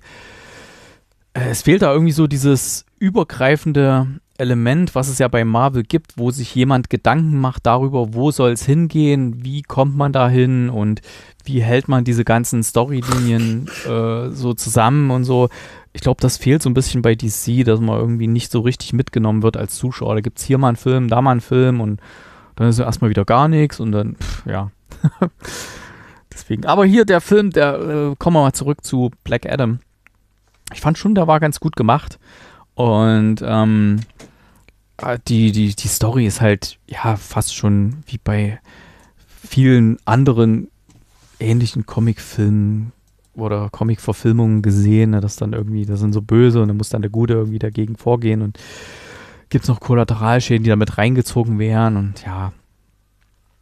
äh, es fehlt da irgendwie so dieses übergreifende Element, was es ja bei Marvel gibt, wo sich jemand Gedanken macht darüber, wo soll es hingehen, wie kommt man dahin und wie hält man diese ganzen Storylinien äh, so zusammen und so. Ich glaube, das fehlt so ein bisschen bei DC, dass man irgendwie nicht so richtig mitgenommen wird als Zuschauer. Da gibt es hier mal einen Film, da mal einen Film und dann ist erstmal wieder gar nichts und dann, pff, ja. Deswegen. Aber hier der Film, der äh, kommen wir mal zurück zu Black Adam. Ich fand schon, der war ganz gut gemacht. Und ähm, ah, die, die, die Story ist halt ja fast schon wie bei vielen anderen ähnlichen Comicfilmen oder Comic-Verfilmungen gesehen, ne, dass dann irgendwie, da sind so böse und dann muss dann der Gute irgendwie dagegen vorgehen und gibt es noch Kollateralschäden, die damit reingezogen werden und ja.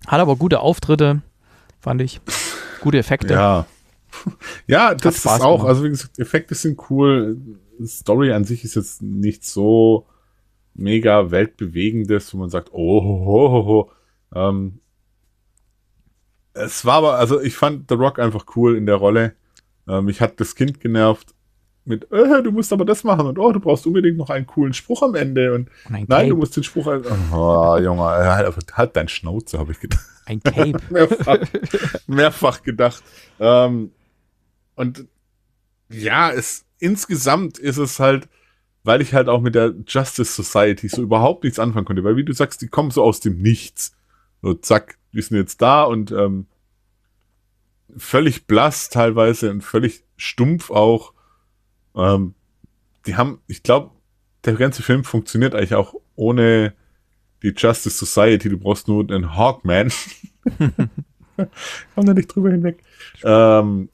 Hat aber gute Auftritte, fand ich. Gute Effekte. Ja. Ja, das ist auch, also wie gesagt, Effekte sind cool. Story an sich ist jetzt nicht so mega weltbewegendes, wo man sagt, oh, ho, ho, ho. Ähm, es war aber, also ich fand The Rock einfach cool in der Rolle. Ähm, mich hat das Kind genervt mit, äh, du musst aber das machen und oh, du brauchst unbedingt noch einen coolen Spruch am Ende und nein, Cape. du musst den Spruch, halt, oh, Junge, äh, halt, halt dein Schnauze, habe ich gedacht. Ein Cape. mehrfach, mehrfach gedacht. Ähm, und ja, es, insgesamt ist es halt, weil ich halt auch mit der Justice Society so überhaupt nichts anfangen konnte, weil wie du sagst, die kommen so aus dem Nichts. So zack, die sind jetzt da und ähm, völlig blass teilweise und völlig stumpf auch. Ähm, die haben, ich glaube, der ganze Film funktioniert eigentlich auch ohne die Justice Society. Du brauchst nur einen Hawkman. Komm da nicht drüber hinweg. Ähm,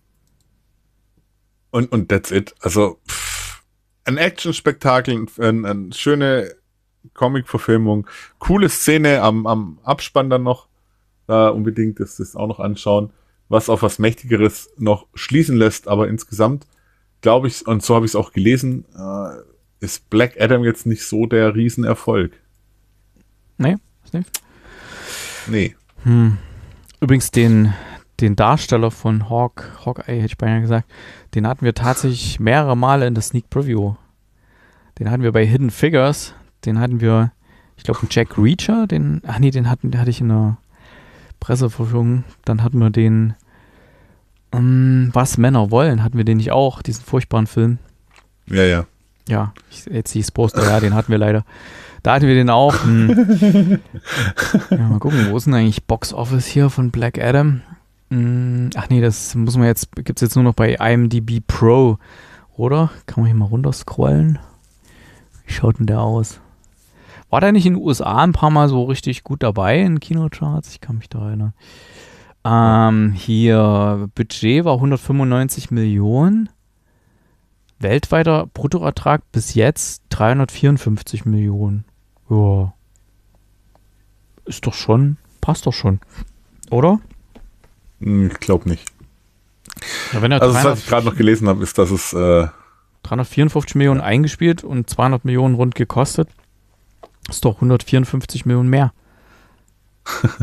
und, und that's it. Also pff, ein Action-Spektakel, eine ein schöne Comic-Verfilmung, coole Szene am, am Abspann dann noch. Da unbedingt das, das auch noch anschauen, was auf was Mächtigeres noch schließen lässt. Aber insgesamt glaube ich, und so habe ich es auch gelesen, äh, ist Black Adam jetzt nicht so der Riesenerfolg. Nee, ist nicht. Nee. Hm. Übrigens den den Darsteller von Hawk, Hawkeye hätte ich beinahe gesagt, den hatten wir tatsächlich mehrere Male in der Sneak Preview. Den hatten wir bei Hidden Figures, den hatten wir, ich glaube, Jack Reacher, den, ach nee, den, hatten, den hatte ich in der Presseverfügung. Dann hatten wir den, um, ähm, Was Männer wollen, hatten wir den nicht auch, diesen furchtbaren Film. Ja, ja. Ja, ich, jetzt hieß Poster, ja, den hatten wir leider. Da hatten wir den auch. Hm. Ja, mal gucken, wo ist denn eigentlich Box Office hier von Black Adam? Mm, ach nee, das muss man jetzt, gibt es jetzt nur noch bei IMDb Pro, oder? Kann man hier mal runterscrollen? Wie schaut denn der aus? War der nicht in den USA ein paar Mal so richtig gut dabei in Kinocharts? Ich kann mich da erinnern. Ähm, hier, Budget war 195 Millionen. Weltweiter Bruttoertrag bis jetzt 354 Millionen. Ja. Ist doch schon, passt doch schon. Oder? Hm, ich glaube nicht. Ja, also 300, was ich gerade noch gelesen habe, ist, dass es äh, 354 Millionen ja. eingespielt und 200 Millionen rund gekostet. ist doch 154 Millionen mehr.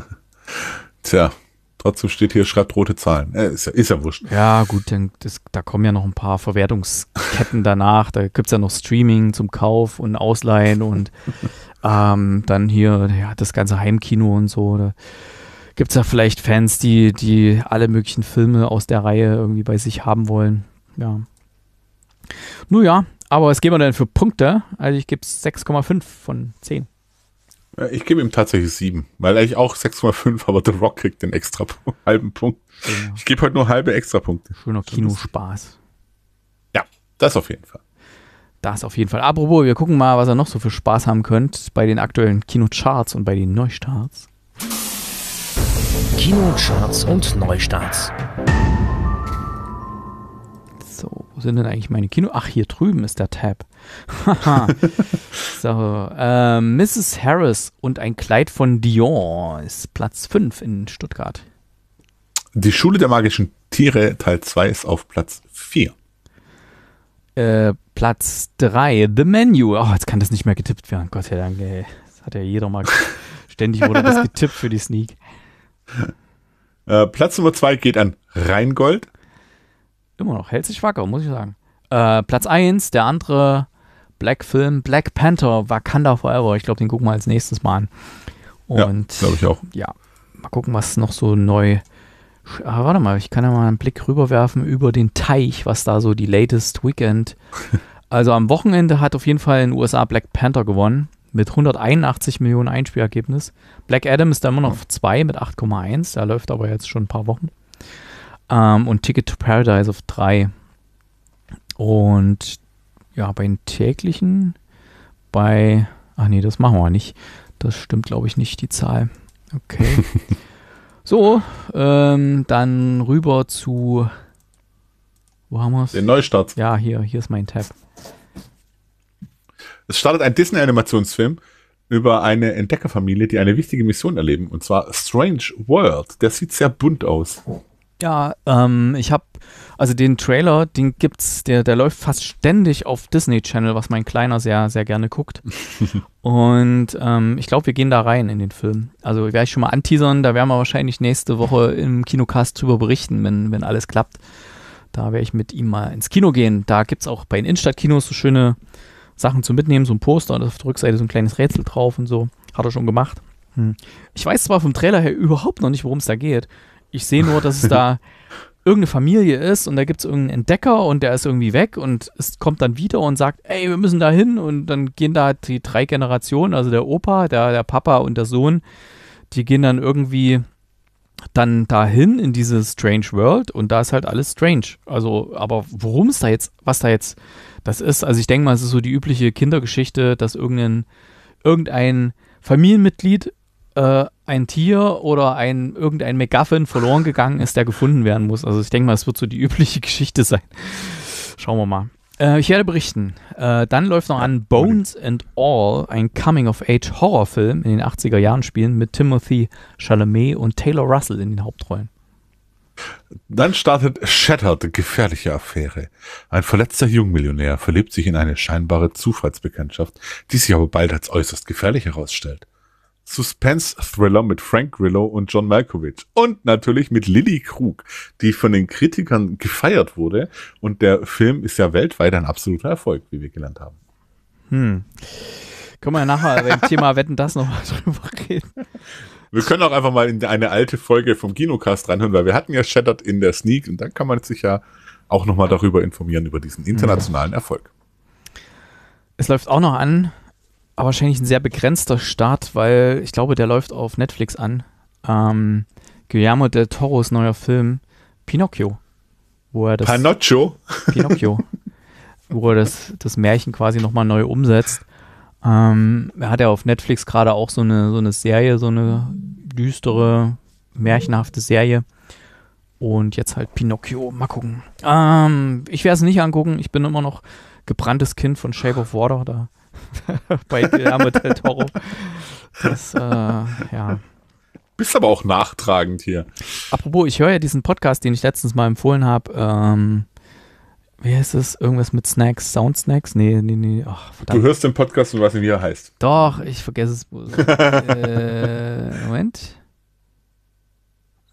Tja, trotzdem steht hier, schreibt rote Zahlen. Äh, ist, ja, ist ja wurscht. Ja, gut, dann, das, da kommen ja noch ein paar Verwertungsketten danach. Da gibt es ja noch Streaming zum Kauf und Ausleihen und ähm, dann hier ja, das ganze Heimkino und so. Da, Gibt es da vielleicht Fans, die, die alle möglichen Filme aus der Reihe irgendwie bei sich haben wollen? Ja. Nun ja, aber was geben wir denn für Punkte? Also ich gebe 6,5 von 10. Äh, ich gebe ihm tatsächlich 7, weil eigentlich auch 6,5, aber The Rock kriegt den extra halben Punkt. Genau. Ich gebe heute nur halbe extra Punkte. Schöner Kinospaß. Ja, das auf jeden Fall. Das auf jeden Fall. Apropos, wir gucken mal, was ihr noch so für Spaß haben könnt bei den aktuellen Kinocharts und bei den Neustarts. Kinocharts und Neustarts. So, wo sind denn eigentlich meine Kino? Ach, hier drüben ist der Tab. so, äh, Mrs. Harris und ein Kleid von Dion ist Platz 5 in Stuttgart. Die Schule der magischen Tiere Teil 2 ist auf Platz 4. Äh, Platz 3, The Menu. Oh, jetzt kann das nicht mehr getippt werden. Gott sei Dank, ey. Das hat ja jeder mal. Ständig wurde das getippt für die Sneak. Äh, Platz Nummer zwei geht an Rheingold. Immer noch, hält sich wacker, muss ich sagen. Äh, Platz 1, der andere Black-Film, Black Panther, Wakanda Forever. Ich glaube, den gucken wir als nächstes mal an. Und ja, glaube ich auch. Ja, mal gucken, was noch so neu. Ah, warte mal, ich kann ja mal einen Blick rüberwerfen über den Teich, was da so die latest Weekend. Also am Wochenende hat auf jeden Fall in den USA Black Panther gewonnen mit 181 Millionen Einspielergebnis. Black Adam ist da immer noch auf 2 mit 8,1, da läuft aber jetzt schon ein paar Wochen. Ähm, und Ticket to Paradise auf 3. Und ja, bei den täglichen, bei, ach nee, das machen wir nicht. Das stimmt, glaube ich, nicht, die Zahl. Okay. so, ähm, dann rüber zu, wo haben wir es? Den Neustart. Ja, hier, hier ist mein Tab. Es startet ein Disney-Animationsfilm über eine Entdeckerfamilie, die eine wichtige Mission erleben, und zwar Strange World. Der sieht sehr bunt aus. Ja, ähm, ich habe, also den Trailer, den gibt's, der, der läuft fast ständig auf Disney Channel, was mein Kleiner sehr, sehr gerne guckt. und ähm, ich glaube, wir gehen da rein in den Film. Also werde ich schon mal anteasern, da werden wir wahrscheinlich nächste Woche im Kinocast drüber berichten, wenn, wenn alles klappt. Da werde ich mit ihm mal ins Kino gehen. Da gibt es auch bei den Innenstadtkinos so schöne Sachen zu mitnehmen, so ein Poster und auf der Rückseite so ein kleines Rätsel drauf und so. Hat er schon gemacht. Hm. Ich weiß zwar vom Trailer her überhaupt noch nicht, worum es da geht. Ich sehe nur, dass es da irgendeine Familie ist und da gibt es irgendeinen Entdecker und der ist irgendwie weg und es kommt dann wieder und sagt, ey, wir müssen da hin und dann gehen da halt die drei Generationen, also der Opa, der, der Papa und der Sohn, die gehen dann irgendwie dann dahin in diese Strange World und da ist halt alles strange. Also, aber worum es da jetzt, was da jetzt das ist, also ich denke mal, es ist so die übliche Kindergeschichte, dass irgendein, irgendein Familienmitglied äh, ein Tier oder ein, irgendein McGuffin verloren gegangen ist, der gefunden werden muss. Also ich denke mal, es wird so die übliche Geschichte sein. Schauen wir mal. Äh, ich werde berichten. Äh, dann läuft noch an Bones and All, ein Coming-of-Age-Horrorfilm in den 80er Jahren spielen mit Timothy Chalamet und Taylor Russell in den Hauptrollen. Dann startet Shattered, gefährliche Affäre. Ein verletzter Jungmillionär verlebt sich in eine scheinbare Zufallsbekanntschaft, die sich aber bald als äußerst gefährlich herausstellt. Suspense-Thriller mit Frank Grillo und John Malkovich. Und natürlich mit Lilly Krug, die von den Kritikern gefeiert wurde. Und der Film ist ja weltweit ein absoluter Erfolg, wie wir gelernt haben. Hm. Können wir nachher beim Thema Wetten das nochmal drüber reden. Wir können auch einfach mal in eine alte Folge vom Kinocast reinhören, weil wir hatten ja Shattered in der Sneak und dann kann man sich ja auch nochmal darüber informieren, über diesen internationalen Erfolg. Es läuft auch noch an, aber wahrscheinlich ein sehr begrenzter Start, weil ich glaube, der läuft auf Netflix an. Ähm, Guillermo del Toros neuer Film Pinocchio. Wo er das Pinocchio? Pinocchio. wo er das, das Märchen quasi nochmal neu umsetzt. Ähm, er hat ja auf Netflix gerade auch so eine, so eine Serie, so eine düstere, märchenhafte Serie. Und jetzt halt Pinocchio. Mal gucken. Ähm, ich werde es nicht angucken. Ich bin immer noch gebranntes Kind von Shape of Water da. bei Guillermo del Toro. Das, äh, ja. Bist aber auch nachtragend hier. Apropos, ich höre ja diesen Podcast, den ich letztens mal empfohlen habe. Ähm, wie heißt es? Irgendwas mit Snacks, Sound Snacks? Nee, nee, nee. Ach, verdammt. du hörst den Podcast und weißt nicht, wie er heißt. Doch, ich vergesse es. äh, Moment.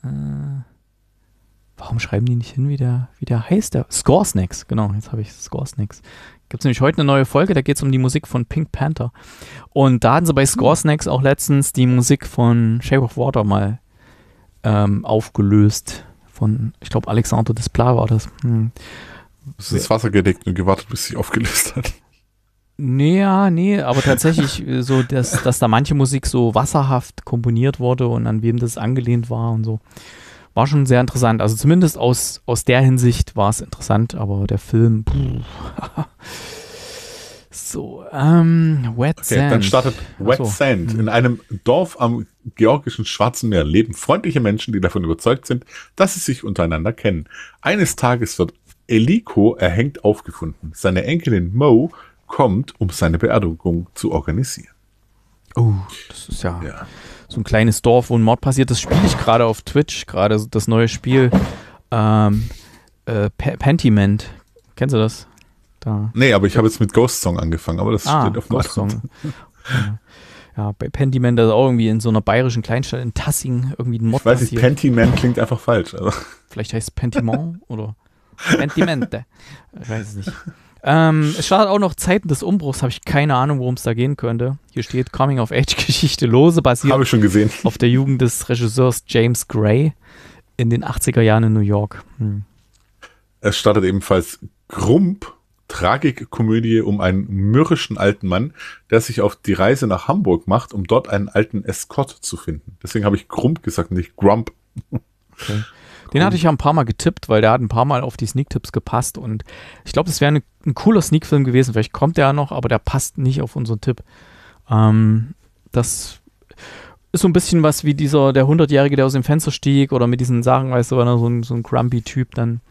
Äh, warum schreiben die nicht hin, wie der, wie der heißt? Der? Score Snacks, genau, jetzt habe ich Score Snacks. Gibt es nämlich heute eine neue Folge, da geht es um die Musik von Pink Panther. Und da hatten sie bei Score Snacks auch letztens die Musik von Shape of Water mal ähm, aufgelöst. Von, ich glaube, Alexandre Desplat war das. Hm. Es ist ins Wasser gedeckt und gewartet, bis sich aufgelöst hat. Nee, ja, nee, aber tatsächlich äh, so, dass, dass da manche Musik so wasserhaft komponiert wurde und an wem das angelehnt war und so. War schon sehr interessant. Also zumindest aus, aus der Hinsicht war es interessant, aber der Film. so, ähm, Wet okay, Sand. Dann startet Wet so. Sand. In einem Dorf am georgischen Schwarzen Meer leben freundliche Menschen, die davon überzeugt sind, dass sie sich untereinander kennen. Eines Tages wird Eliko erhängt aufgefunden. Seine Enkelin Mo kommt, um seine Beerdigung zu organisieren. Oh, das ist ja, ja, so ein kleines Dorf, wo ein Mord passiert. Das spiele ich gerade auf Twitch, gerade das neue Spiel ähm, äh, Pentiment. Kennst du das? Da. Nee, aber ich habe jetzt mit Ghost Song angefangen, aber das ah, steht auf Ghost Song. ja. bei Pentiment, ist auch irgendwie in so einer bayerischen Kleinstadt in Tassing irgendwie ein Mord Ich weiß nicht, Pentiment klingt einfach falsch. Also. Vielleicht heißt es Pentiment oder Mentimente. Ich weiß es nicht. Ähm, es startet auch noch Zeiten des Umbruchs, habe ich keine Ahnung, worum es da gehen könnte. Hier steht Coming of Age Geschichte lose, basiert auf der Jugend des Regisseurs James Gray in den 80er Jahren in New York. Hm. Es startet ebenfalls Grump, Tragikkomödie um einen mürrischen alten Mann, der sich auf die Reise nach Hamburg macht, um dort einen alten Escort zu finden. Deswegen habe ich Grump gesagt, nicht Grump. Okay. Den hatte ich ja ein paar Mal getippt, weil der hat ein paar Mal auf die Sneak-Tipps gepasst und ich glaube, das wäre ne, ein cooler Sneak-Film gewesen. Vielleicht kommt der ja noch, aber der passt nicht auf unseren Tipp. Ähm, das ist so ein bisschen was wie dieser, der 100-Jährige, der aus dem Fenster stieg oder mit diesen Sachen, weißt du, wenn er so ein, so ein Grumpy-Typ dann.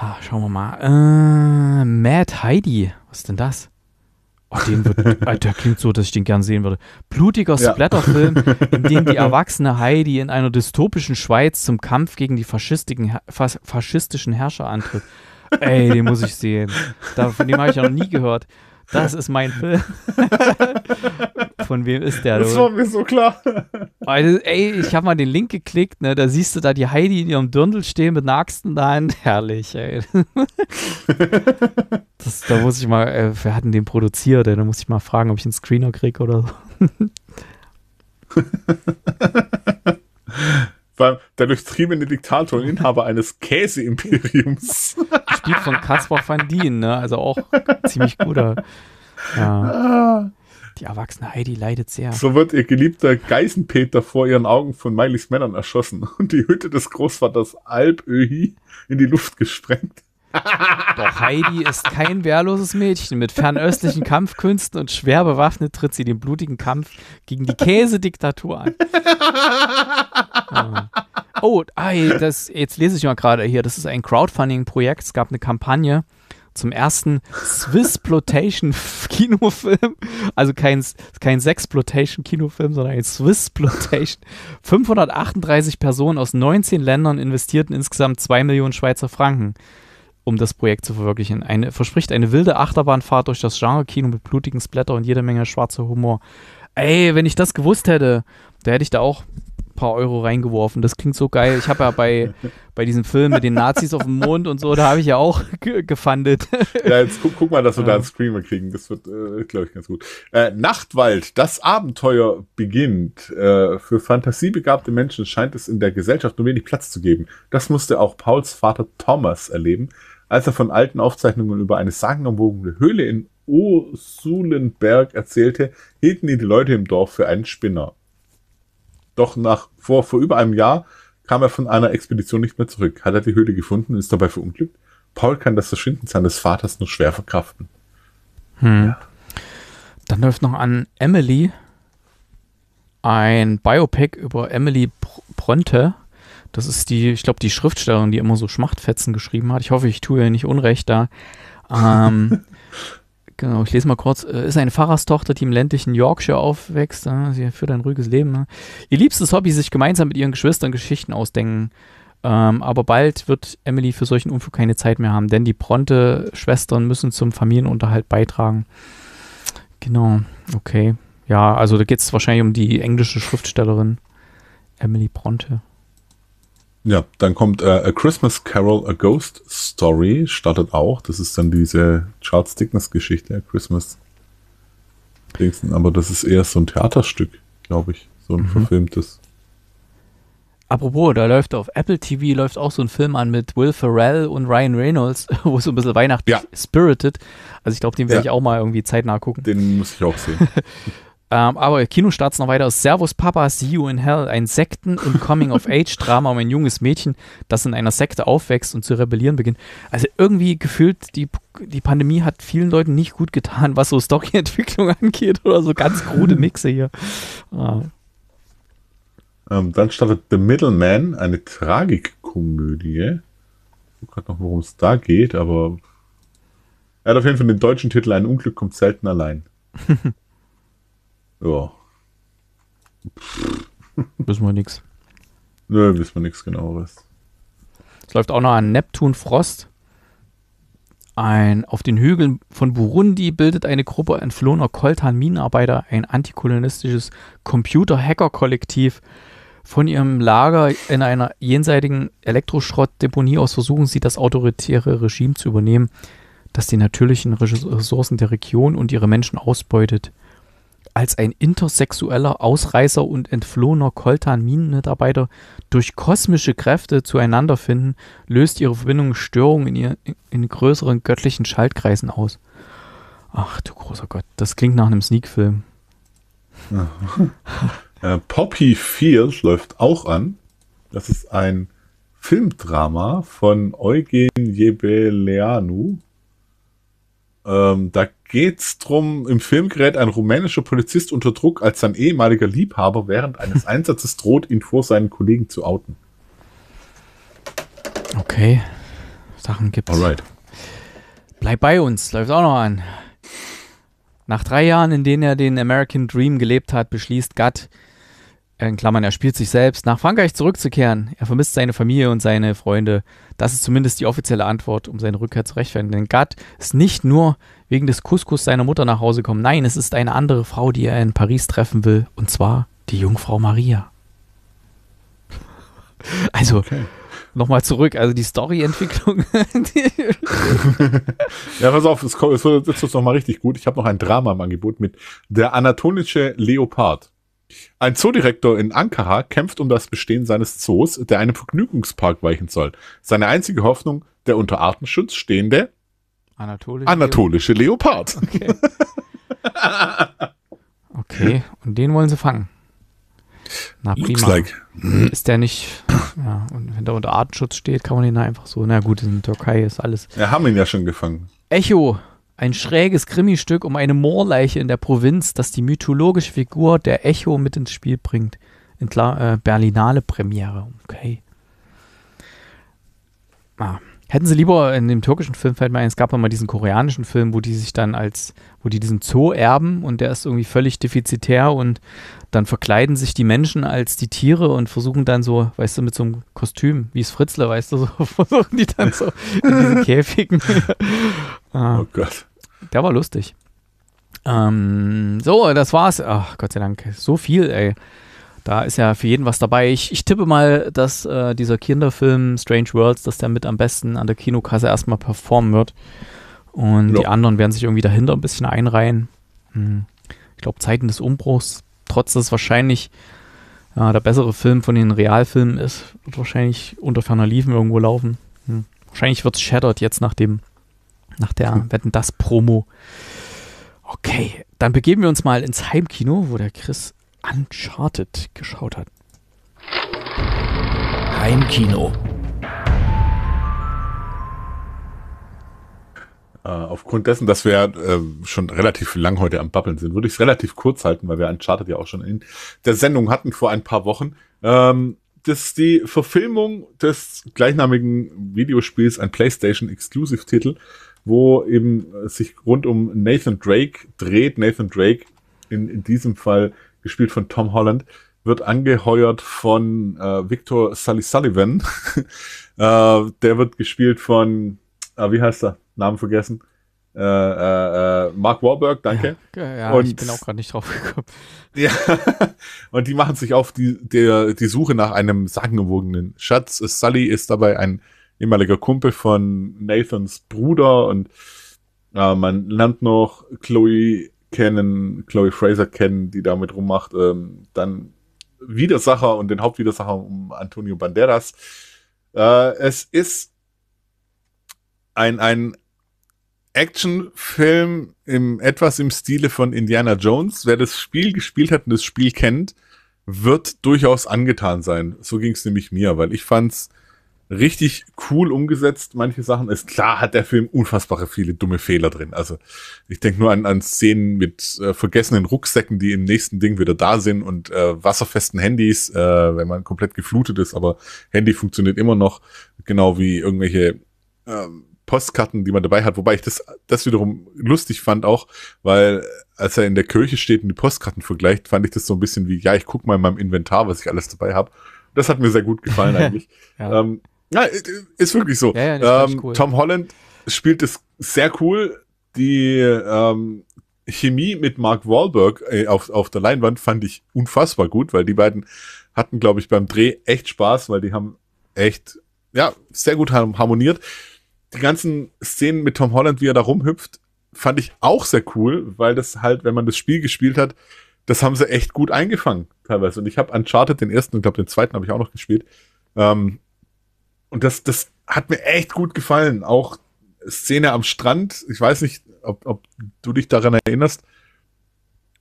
Ja, schauen wir mal. Äh, Mad Heidi, was ist denn das? Oh, den wird, Alter, klingt so, dass ich den gern sehen würde. Blutiger ja. Splatterfilm, in dem die erwachsene Heidi in einer dystopischen Schweiz zum Kampf gegen die faschistischen Herrscher antritt. Ey, den muss ich sehen. von dem habe ich ja noch nie gehört das ist mein Film. Von wem ist der? Das war mir so klar. Also, ey, ich habe mal den Link geklickt, ne? da siehst du da die Heidi in ihrem Dirndl stehen mit Naxten da. Herrlich, ey. Das, da muss ich mal, ey, äh, wer hat denn den produziert? Ey? Da muss ich mal fragen, ob ich einen Screener kriege oder so war der durchtriebene Diktator und Inhaber eines Käseimperiums. Spiel von Caspar van Dien, ne? Also auch ziemlich guter. Ja. Die erwachsene Heidi leidet sehr. So wird ihr geliebter Geisenpeter vor ihren Augen von Mileys Männern erschossen und die Hütte des Großvaters Alpöhi in die Luft gesprengt. Doch Heidi ist kein wehrloses Mädchen. Mit fernöstlichen Kampfkünsten und schwer bewaffnet tritt sie den blutigen Kampf gegen die Käsediktatur an. ja. Oh, ah, das, jetzt lese ich mal gerade hier. Das ist ein Crowdfunding-Projekt. Es gab eine Kampagne zum ersten Swissplotation Kinofilm, also kein, kein Sexplotation Kinofilm, sondern ein Swissplotation. 538 Personen aus 19 Ländern investierten insgesamt 2 Millionen Schweizer Franken um das Projekt zu verwirklichen. Eine, verspricht eine wilde Achterbahnfahrt durch das Genre-Kino mit blutigen Splatter und jede Menge schwarzer Humor. Ey, wenn ich das gewusst hätte, da hätte ich da auch ein paar Euro reingeworfen. Das klingt so geil. Ich habe ja bei, bei diesem Film mit den Nazis auf dem Mond und so, da habe ich ja auch gefandet. Ja, jetzt guck, guck, mal, dass wir ja. da einen Screamer kriegen. Das wird, äh, glaube ich, ganz gut. Äh, Nachtwald, das Abenteuer beginnt. Äh, für fantasiebegabte Menschen scheint es in der Gesellschaft nur wenig Platz zu geben. Das musste auch Pauls Vater Thomas erleben als er von alten Aufzeichnungen über eine sagenumwogene Höhle in Osulenberg erzählte, hielten ihn die Leute im Dorf für einen Spinner. Doch nach vor, vor über einem Jahr kam er von einer Expedition nicht mehr zurück. Hat er die Höhle gefunden und ist dabei verunglückt? Paul kann das Verschwinden seines Vaters nur schwer verkraften. Hm. Ja. Dann läuft noch an Emily ein Biopic über Emily Bronte. Das ist die, ich glaube, die Schriftstellerin, die immer so Schmachtfetzen geschrieben hat. Ich hoffe, ich tue ihr nicht Unrecht da. Ähm, genau, ich lese mal kurz. Äh, ist eine Pfarrerstochter, die im ländlichen Yorkshire aufwächst. Äh, sie führt ein ruhiges Leben. Ne? Ihr liebstes Hobby, sich gemeinsam mit ihren Geschwistern Geschichten ausdenken. Ähm, aber bald wird Emily für solchen Unfug keine Zeit mehr haben, denn die Bronte-Schwestern müssen zum Familienunterhalt beitragen. Genau, okay. Ja, also da geht es wahrscheinlich um die englische Schriftstellerin Emily Bronte. Ja, dann kommt äh, A Christmas Carol, A Ghost Story, startet auch. Das ist dann diese Charles Dickens-Geschichte, Christmas Dingsen. Aber das ist eher so ein Theaterstück, glaube ich. So ein mhm. verfilmtes. Apropos, da läuft auf Apple TV läuft auch so ein Film an mit Will Ferrell und Ryan Reynolds, wo es so ein bisschen weihnachtlich ja. spirited. Also ich glaube, den werde ja. ich auch mal irgendwie zeitnah gucken. Den muss ich auch sehen. Ähm, aber Kinostarts noch weiter aus Servus Papa, See You in Hell, ein Sekten- und Coming-of-Age-Drama um ein junges Mädchen, das in einer Sekte aufwächst und zu rebellieren beginnt. Also irgendwie gefühlt, die, die Pandemie hat vielen Leuten nicht gut getan, was so Story-Entwicklung angeht oder so ganz krude Mixe hier. Ah. Ähm, dann startet The Middleman, eine Tragikkomödie. Ich gucke gerade noch, worum es da geht, aber er hat auf jeden Fall den deutschen Titel Ein Unglück kommt selten allein. Ja. wissen wir nichts. Nö, wissen wir nichts genaueres. Es läuft auch noch an Neptun Frost. Ein, auf den Hügeln von Burundi bildet eine Gruppe entflohener Koltan-Minenarbeiter ein antikolonistisches Computer-Hacker-Kollektiv. Von ihrem Lager in einer jenseitigen Elektroschrottdeponie aus versuchen sie, das autoritäre Regime zu übernehmen, das die natürlichen Ressourcen der Region und ihre Menschen ausbeutet als ein intersexueller Ausreißer und entflohener Coltan-Minenmitarbeiter durch kosmische Kräfte zueinander finden, löst ihre Verbindung Störungen in, ihr, in größeren göttlichen Schaltkreisen aus. Ach du großer Gott, das klingt nach einem Sneak-Film. äh, Poppy Fears läuft auch an. Das ist ein Filmdrama von Eugen Jebeleanu. Ähm, da geht es darum, im Film gerät ein rumänischer Polizist unter Druck, als sein ehemaliger Liebhaber während eines Einsatzes droht, ihn vor seinen Kollegen zu outen. Okay, Sachen gibt's. Alright. Bleib bei uns, läuft auch noch an. Nach drei Jahren, in denen er den American Dream gelebt hat, beschließt Gatt, in Klammern, er spielt sich selbst, nach Frankreich zurückzukehren. Er vermisst seine Familie und seine Freunde. Das ist zumindest die offizielle Antwort, um seine Rückkehr zu rechtfertigen. Denn Gatt ist nicht nur wegen des Couscous seiner Mutter nach Hause gekommen. Nein, es ist eine andere Frau, die er in Paris treffen will. Und zwar die Jungfrau Maria. Also, okay. nochmal zurück. Also die Story-Entwicklung. ja, pass auf, es, es wird jetzt nochmal richtig gut. Ich habe noch ein Drama im Angebot mit Der anatolische Leopard. Ein Zoodirektor in Ankara kämpft um das Bestehen seines Zoos, der einem Vergnügungspark weichen soll. Seine einzige Hoffnung, der unter Artenschutz stehende anatolische, anatolische Leopard. Okay. okay, und den wollen sie fangen. Na prima. Looks like. Hm. Ist der nicht, ja, und wenn der unter Artenschutz steht, kann man ihn da einfach so, na gut, in der Türkei ist alles. Ja, haben ihn ja schon gefangen. Echo ein schräges Krimi-Stück um eine Moorleiche in der Provinz, das die mythologische Figur der Echo mit ins Spiel bringt. In äh, Berlinale Premiere, okay. Ah. Hätten sie lieber in dem türkischen Film, fällt mir ein, es gab mal diesen koreanischen Film, wo die sich dann als, wo die diesen Zoo erben und der ist irgendwie völlig defizitär und dann verkleiden sich die Menschen als die Tiere und versuchen dann so, weißt du, mit so einem Kostüm, wie es Fritzle, weißt du, so versuchen die dann so in diesen Käfigen. ah, oh Gott. Der war lustig. Ähm, so, das war's. Ach, Gott sei Dank. So viel, ey. Da ist ja für jeden was dabei. Ich, ich tippe mal, dass äh, dieser Kinderfilm Strange Worlds, dass der mit am besten an der Kinokasse erstmal performen wird. Und ja. die anderen werden sich irgendwie dahinter ein bisschen einreihen. Hm. Ich glaube, Zeiten des Umbruchs, trotz dass wahrscheinlich äh, der bessere Film von den Realfilmen ist, wird wahrscheinlich unter ferner Liefen irgendwo laufen. Hm. Wahrscheinlich wird es Shattered jetzt nach dem, nach der hm. Wetten das Promo. Okay, dann begeben wir uns mal ins Heimkino, wo der Chris Uncharted geschaut hat. Heimkino. Äh, aufgrund dessen, dass wir äh, schon relativ lang heute am Babbeln sind, würde ich es relativ kurz halten, weil wir Uncharted ja auch schon in der Sendung hatten vor ein paar Wochen. Ähm, das ist die Verfilmung des gleichnamigen Videospiels, ein PlayStation-Exclusive-Titel, wo eben äh, sich rund um Nathan Drake dreht. Nathan Drake in, in diesem Fall gespielt von Tom Holland, wird angeheuert von äh, Victor Sully Sullivan. äh, der wird gespielt von, äh, wie heißt er? Namen vergessen. Äh, äh, äh Mark Warburg, danke. Ja, ja und, ich bin auch gerade nicht drauf gekommen. ja, und die machen sich auf die, der, die Suche nach einem sagenumwogenen Schatz. Sully ist dabei ein ehemaliger Kumpel von Nathans Bruder und äh, man lernt noch Chloe kennen, Chloe Fraser kennen, die damit rummacht. Ähm, dann Widersacher und den Hauptwidersacher um Antonio Banderas. Äh, es ist ein, ein Actionfilm im, etwas im Stile von Indiana Jones. Wer das Spiel gespielt hat und das Spiel kennt, wird durchaus angetan sein. So ging es nämlich mir, weil ich fand's richtig cool umgesetzt, manche Sachen. Ist klar, hat der Film unfassbare viele dumme Fehler drin. Also ich denke nur an, an Szenen mit äh, vergessenen Rucksäcken, die im nächsten Ding wieder da sind und äh, wasserfesten Handys, äh, wenn man komplett geflutet ist, aber Handy funktioniert immer noch, genau wie irgendwelche ähm, Postkarten, die man dabei hat, wobei ich das, das wiederum lustig fand auch, weil als er in der Kirche steht und die Postkarten vergleicht, fand ich das so ein bisschen wie, ja, ich guck mal in meinem Inventar, was ich alles dabei habe. Das hat mir sehr gut gefallen eigentlich. ja. ähm, ja, ist wirklich so. Ja, ja, ähm, cool. Tom Holland spielt es sehr cool. Die ähm, Chemie mit Mark Wahlberg äh, auf, auf der Leinwand fand ich unfassbar gut, weil die beiden hatten, glaube ich, beim Dreh echt Spaß, weil die haben echt, ja, sehr gut harmoniert. Die ganzen Szenen mit Tom Holland, wie er da rumhüpft, fand ich auch sehr cool, weil das halt, wenn man das Spiel gespielt hat, das haben sie echt gut eingefangen teilweise. Und ich habe Uncharted den ersten, ich glaube den zweiten habe ich auch noch gespielt. Ähm, und das, das hat mir echt gut gefallen. Auch Szene am Strand. Ich weiß nicht, ob, ob du dich daran erinnerst,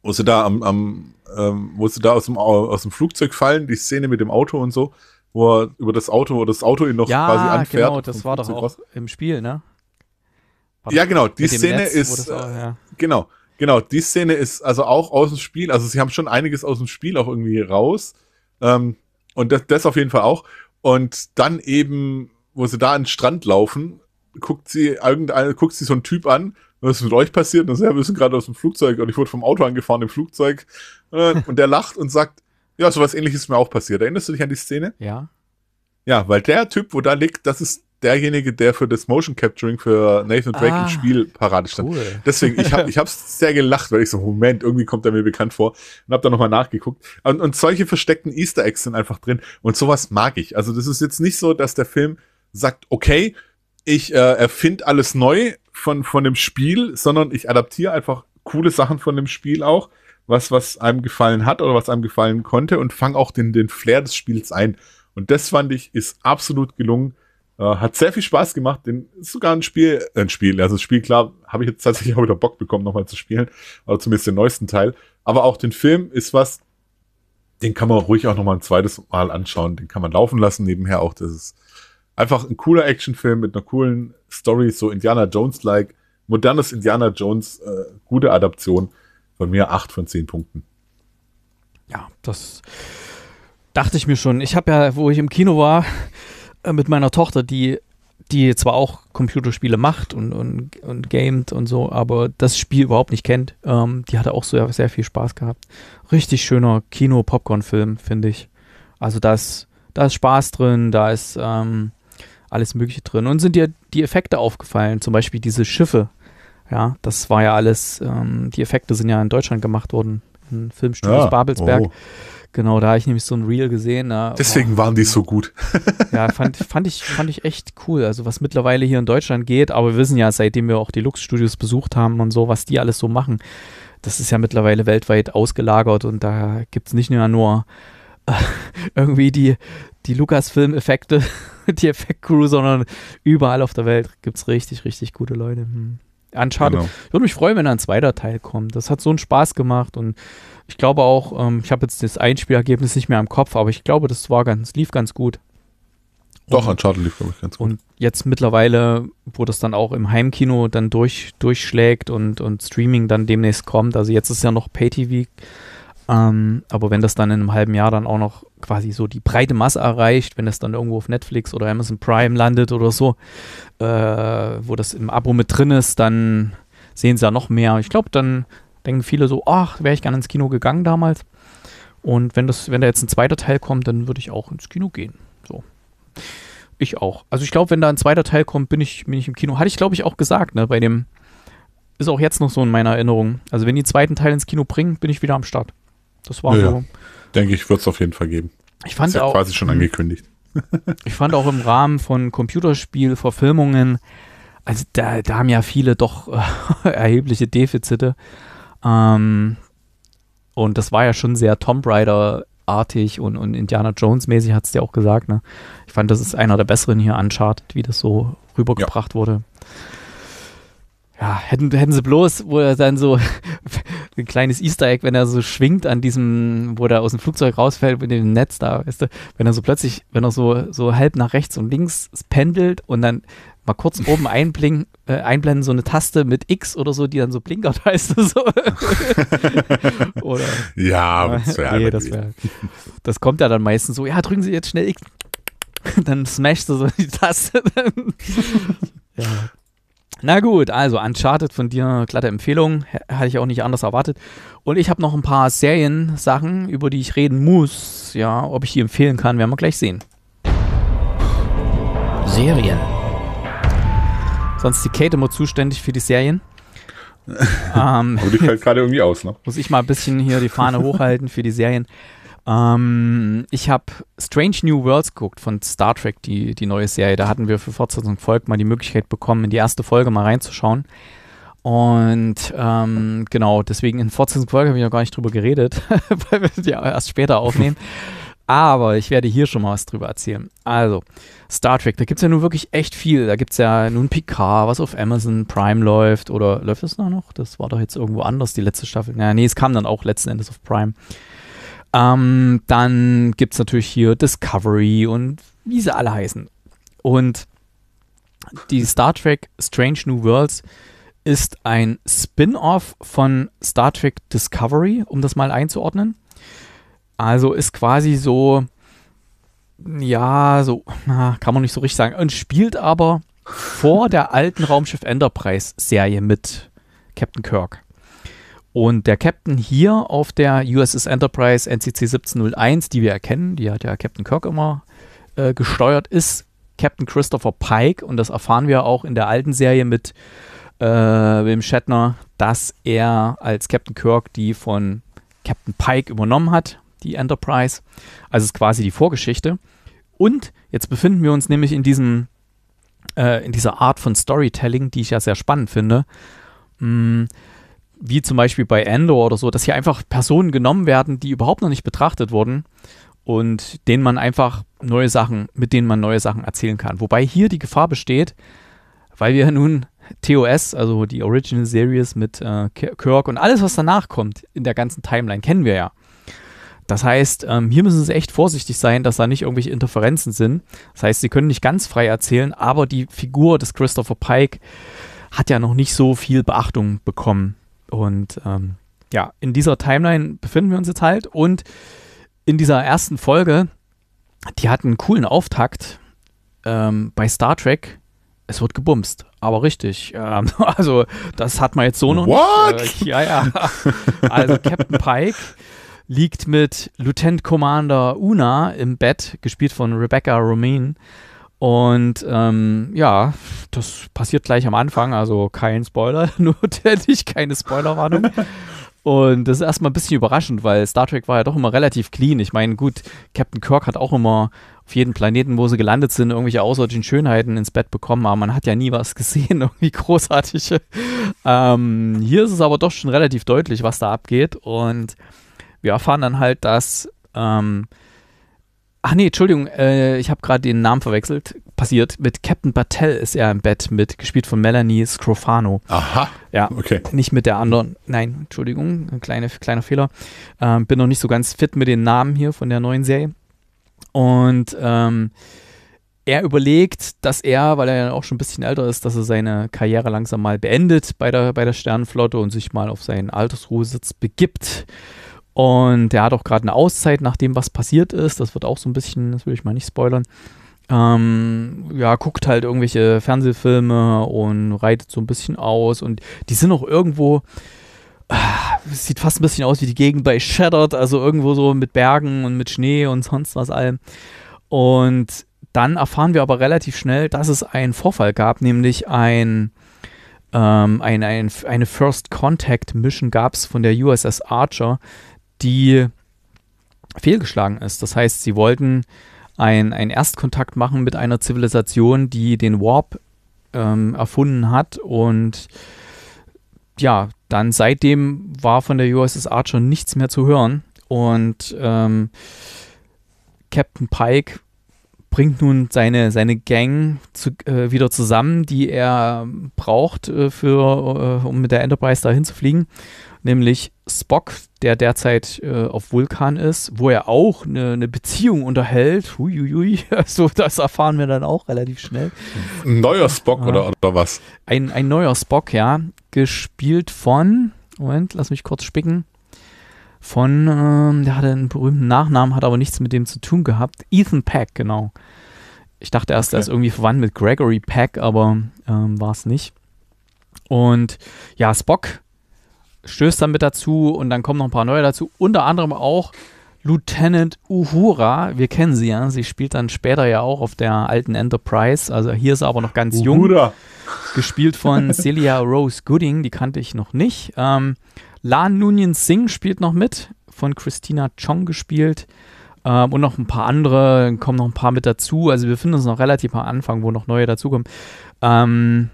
wo sie da am, am ähm, wo sie da aus dem, aus dem Flugzeug fallen, die Szene mit dem Auto und so, wo er über das Auto oder das Auto ihn noch ja, quasi anfährt. Ja, genau, das war doch auch raus. im Spiel, ne? ja, genau, die Szene Netz, ist, auch, ja. Äh, genau, genau, die Szene ist also auch aus dem Spiel, also sie haben schon einiges aus dem Spiel auch irgendwie raus, ähm, und das, das auf jeden Fall auch. Und dann eben, wo sie da an den Strand laufen, guckt sie irgendeine, guckt sie so einen Typ an, was ist mit euch passiert? Und sagt, wir sind gerade aus dem Flugzeug und ich wurde vom Auto angefahren im Flugzeug. Äh, und der lacht und sagt, ja, sowas ähnliches ist mir auch passiert. Erinnerst du dich an die Szene? Ja. Ja, weil der Typ, wo da liegt, das ist derjenige, der für das Motion Capturing für Nathan Drake ah, im Spiel parade stand. Cool. Deswegen, ich habe ich hab's sehr gelacht, weil ich so, Moment, irgendwie kommt er mir bekannt vor und hab da nochmal nachgeguckt. Und, und solche versteckten Easter Eggs sind einfach drin und sowas mag ich. Also das ist jetzt nicht so, dass der Film sagt, okay, ich äh, erfinde alles neu von, von dem Spiel, sondern ich adaptiere einfach coole Sachen von dem Spiel auch, was, was einem gefallen hat oder was einem gefallen konnte und fange auch den, den Flair des Spiels ein. Und das fand ich, ist absolut gelungen äh, hat sehr viel Spaß gemacht. Den, ist sogar ein Spiel, äh, ein Spiel, also das Spiel, klar, habe ich jetzt tatsächlich auch wieder Bock bekommen, nochmal zu spielen. Oder zumindest den neuesten Teil. Aber auch den Film ist was, den kann man ruhig auch nochmal ein zweites Mal anschauen. Den kann man laufen lassen nebenher auch. Das ist einfach ein cooler Actionfilm mit einer coolen Story, so Indiana Jones-like. Modernes Indiana Jones, äh, gute Adaption. Von mir 8 von 10 Punkten. Ja, das dachte ich mir schon. Ich habe ja, wo ich im Kino war, äh, mit meiner Tochter, die, die zwar auch Computerspiele macht und, und, und gamet und so, aber das Spiel überhaupt nicht kennt, ähm, die hatte auch sehr, sehr viel Spaß gehabt. Richtig schöner Kino-Popcorn-Film, finde ich. Also da ist, da ist Spaß drin, da ist ähm, alles Mögliche drin. Und sind dir die Effekte aufgefallen, zum Beispiel diese Schiffe. Ja, das war ja alles, ähm, die Effekte sind ja in Deutschland gemacht worden, in Filmstudios ja, Babelsberg. Oh. Genau, da habe ich nämlich so ein Reel gesehen. Da, ne? Deswegen oh, waren die so gut. ja, fand, fand, ich, fand ich echt cool. Also, was mittlerweile hier in Deutschland geht, aber wir wissen ja, seitdem wir auch die Lux-Studios besucht haben und so, was die alles so machen, das ist ja mittlerweile weltweit ausgelagert und da gibt es nicht nur, nur äh, irgendwie die, die Lukas-Film-Effekte, die Effekt-Crew, sondern überall auf der Welt gibt es richtig, richtig gute Leute. Hm. Uncharted. Genau. Ich würde mich freuen, wenn da ein zweiter Teil kommt. Das hat so einen Spaß gemacht und ich glaube auch, ähm, ich habe jetzt das Einspielergebnis nicht mehr im Kopf, aber ich glaube, das war ganz, lief ganz gut. Doch, ein Uncharted lief, glaube ich, ganz gut. Und jetzt mittlerweile, wo das dann auch im Heimkino dann durch, durchschlägt und, und Streaming dann demnächst kommt, also jetzt ist ja noch Pay-TV, ähm, aber wenn das dann in einem halben Jahr dann auch noch quasi so die breite Masse erreicht, wenn das dann irgendwo auf Netflix oder Amazon Prime landet oder so, äh, wo das im Abo mit drin ist, dann sehen sie ja noch mehr. Ich glaube, dann denken viele so, ach, wäre ich gerne ins Kino gegangen damals. Und wenn, das, wenn da jetzt ein zweiter Teil kommt, dann würde ich auch ins Kino gehen. So. Ich auch. Also ich glaube, wenn da ein zweiter Teil kommt, bin ich, bin ich im Kino. Hatte ich, glaube ich, auch gesagt, ne, bei dem, ist auch jetzt noch so in meiner Erinnerung. Also wenn die zweiten Teil ins Kino bringen, bin ich wieder am Start. Das war naja, so. Denke ich, wird es auf jeden Fall geben. Ich fand ist ja auch, quasi schon angekündigt. ich fand auch im Rahmen von Computerspiel, Verfilmungen, also da, da haben ja viele doch äh, erhebliche Defizite. Ähm, und das war ja schon sehr Tomb Raider-artig und, und Indiana Jones-mäßig, hat es dir auch gesagt. Ne? Ich fand, das ist einer der besseren hier Uncharted, wie das so rübergebracht ja. wurde. Ja, hätten, hätten sie bloß, wo er dann so ein kleines Easter Egg, wenn er so schwingt an diesem, wo er aus dem Flugzeug rausfällt mit dem Netz da, weißt du, wenn er so plötzlich, wenn er so, so halb nach rechts und links pendelt und dann mal kurz oben einblenden, äh, einblenden, so eine Taste mit X oder so, die dann so blinkert, heißt das so. oder, ja, das, wär nee, das, wär, das kommt ja dann meistens so, ja, drücken Sie jetzt schnell X. dann smashst du so die Taste. ja. Na gut, also Uncharted von dir, glatte Empfehlung, hatte ich auch nicht anders erwartet. Und ich habe noch ein paar Serien-Sachen, über die ich reden muss. Ja, ob ich die empfehlen kann, werden wir gleich sehen. Serien. Sonst die Kate immer zuständig für die Serien. ähm, Aber die fällt gerade irgendwie aus, ne? Muss ich mal ein bisschen hier die Fahne hochhalten für die Serien. Ähm, ich habe Strange New Worlds geguckt von Star Trek, die, die neue Serie. Da hatten wir für Fortsetzung Volk mal die Möglichkeit bekommen, in die erste Folge mal reinzuschauen. Und ähm, genau, deswegen in Fortsetzung Folge habe ich noch gar nicht drüber geredet, weil wir die erst später aufnehmen. Aber ich werde hier schon mal was drüber erzählen. Also, Star Trek, da gibt es ja nun wirklich echt viel. Da gibt es ja nun Picard, was auf Amazon Prime läuft. Oder läuft das noch? Das war doch jetzt irgendwo anders, die letzte Staffel. Ja, nee, es kam dann auch letzten Endes auf Prime. Ähm, dann gibt es natürlich hier Discovery und wie sie alle heißen. Und die Star Trek Strange New Worlds ist ein Spin-off von Star Trek Discovery, um das mal einzuordnen. Also ist quasi so, ja, so, na, kann man nicht so richtig sagen. Und spielt aber vor der alten Raumschiff Enterprise-Serie mit Captain Kirk. Und der Captain hier auf der USS Enterprise NCC 1701, die wir erkennen, die hat ja Captain Kirk immer äh, gesteuert, ist Captain Christopher Pike. Und das erfahren wir auch in der alten Serie mit äh, William Shatner, dass er als Captain Kirk die von Captain Pike übernommen hat die Enterprise. Also ist quasi die Vorgeschichte. Und jetzt befinden wir uns nämlich in diesem, äh, in dieser Art von Storytelling, die ich ja sehr spannend finde. Mm, wie zum Beispiel bei Endor oder so, dass hier einfach Personen genommen werden, die überhaupt noch nicht betrachtet wurden und denen man einfach neue Sachen, mit denen man neue Sachen erzählen kann. Wobei hier die Gefahr besteht, weil wir nun TOS, also die Original Series mit äh, Kirk und alles, was danach kommt in der ganzen Timeline, kennen wir ja. Das heißt, ähm, hier müssen sie echt vorsichtig sein, dass da nicht irgendwelche Interferenzen sind. Das heißt, sie können nicht ganz frei erzählen, aber die Figur des Christopher Pike hat ja noch nicht so viel Beachtung bekommen. Und ähm, ja, in dieser Timeline befinden wir uns jetzt halt. Und in dieser ersten Folge, die hat einen coolen Auftakt ähm, bei Star Trek. Es wird gebumst, aber richtig. Ähm, also, das hat man jetzt so noch What? nicht. Äh, ja, ja. Also, Captain Pike liegt mit Lieutenant Commander Una im Bett, gespielt von Rebecca Romain. Und ähm, ja, das passiert gleich am Anfang, also kein Spoiler, notwendig keine Spoilerwarnung. Und das ist erstmal ein bisschen überraschend, weil Star Trek war ja doch immer relativ clean. Ich meine, gut, Captain Kirk hat auch immer auf jedem Planeten, wo sie gelandet sind, irgendwelche außerirdischen Schönheiten ins Bett bekommen, aber man hat ja nie was gesehen, irgendwie großartige. Ähm, hier ist es aber doch schon relativ deutlich, was da abgeht. Und wir erfahren dann halt, dass. Ähm, ach nee, Entschuldigung, äh, ich habe gerade den Namen verwechselt. Passiert. Mit Captain Battelle ist er im Bett mit, gespielt von Melanie Scrofano. Aha. Ja, okay. Nicht mit der anderen. Nein, Entschuldigung, ein kleine, kleiner Fehler. Ähm, bin noch nicht so ganz fit mit den Namen hier von der neuen Serie. Und. Ähm, er überlegt, dass er, weil er ja auch schon ein bisschen älter ist, dass er seine Karriere langsam mal beendet bei der, bei der Sternenflotte und sich mal auf seinen Altersruhesitz begibt. Und der hat auch gerade eine Auszeit nach dem, was passiert ist. Das wird auch so ein bisschen, das will ich mal nicht spoilern. Ähm, ja, guckt halt irgendwelche Fernsehfilme und reitet so ein bisschen aus. Und die sind auch irgendwo, ah, sieht fast ein bisschen aus wie die Gegend bei Shattered, also irgendwo so mit Bergen und mit Schnee und sonst was allem. Und dann erfahren wir aber relativ schnell, dass es einen Vorfall gab, nämlich ein, ähm, ein, ein eine First Contact Mission gab es von der USS Archer, die fehlgeschlagen ist. Das heißt, sie wollten einen Erstkontakt machen mit einer Zivilisation, die den Warp ähm, erfunden hat und ja, dann seitdem war von der USS Archer nichts mehr zu hören und ähm, Captain Pike bringt nun seine, seine Gang zu, äh, wieder zusammen, die er braucht, äh, für, äh, um mit der Enterprise dahin zu fliegen, nämlich Spock, der derzeit äh, auf Vulkan ist, wo er auch eine, eine Beziehung unterhält. Huiuiui, also das erfahren wir dann auch relativ schnell. Ein neuer Spock ja. oder, oder was? Ein, ein neuer Spock, ja. Gespielt von, Moment, lass mich kurz spicken. Von, ähm, der hatte einen berühmten Nachnamen, hat aber nichts mit dem zu tun gehabt. Ethan Peck, genau. Ich dachte erst, okay. er ist irgendwie verwandt mit Gregory Peck, aber ähm, war es nicht. Und ja, Spock stößt dann mit dazu und dann kommen noch ein paar neue dazu. Unter anderem auch Lieutenant Uhura. Wir kennen sie ja. Sie spielt dann später ja auch auf der alten Enterprise. Also hier ist sie aber noch ganz Uhura. jung. Gespielt von Celia Rose Gooding. Die kannte ich noch nicht. Ähm, Lan Nunyan Singh spielt noch mit. Von Christina Chong gespielt. Ähm, und noch ein paar andere. Dann kommen noch ein paar mit dazu. Also wir finden uns noch relativ am Anfang, wo noch neue dazukommen. Ähm,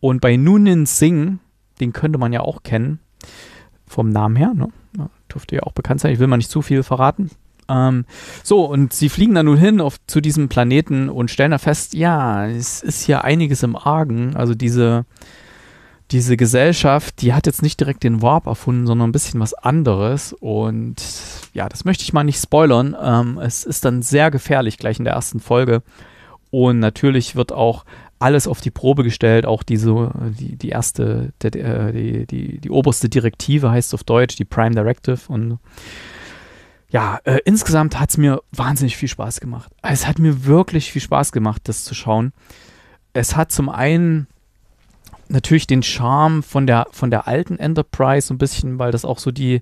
und bei Nunyan Singh, den könnte man ja auch kennen, vom Namen her, ne? Dürfte ja auch bekannt sein. Ich will mal nicht zu viel verraten. Ähm, so, und sie fliegen dann nun hin auf, zu diesem Planeten und stellen da fest, ja, es ist hier einiges im Argen. Also diese, diese Gesellschaft, die hat jetzt nicht direkt den Warp erfunden, sondern ein bisschen was anderes. Und ja, das möchte ich mal nicht spoilern. Ähm, es ist dann sehr gefährlich gleich in der ersten Folge. Und natürlich wird auch alles auf die Probe gestellt, auch diese, die, die erste, der, äh, die, die, die oberste Direktive heißt auf Deutsch, die Prime Directive und ja, äh, insgesamt hat es mir wahnsinnig viel Spaß gemacht. Es hat mir wirklich viel Spaß gemacht, das zu schauen. Es hat zum einen natürlich den Charme von der, von der alten Enterprise so ein bisschen, weil das auch so die,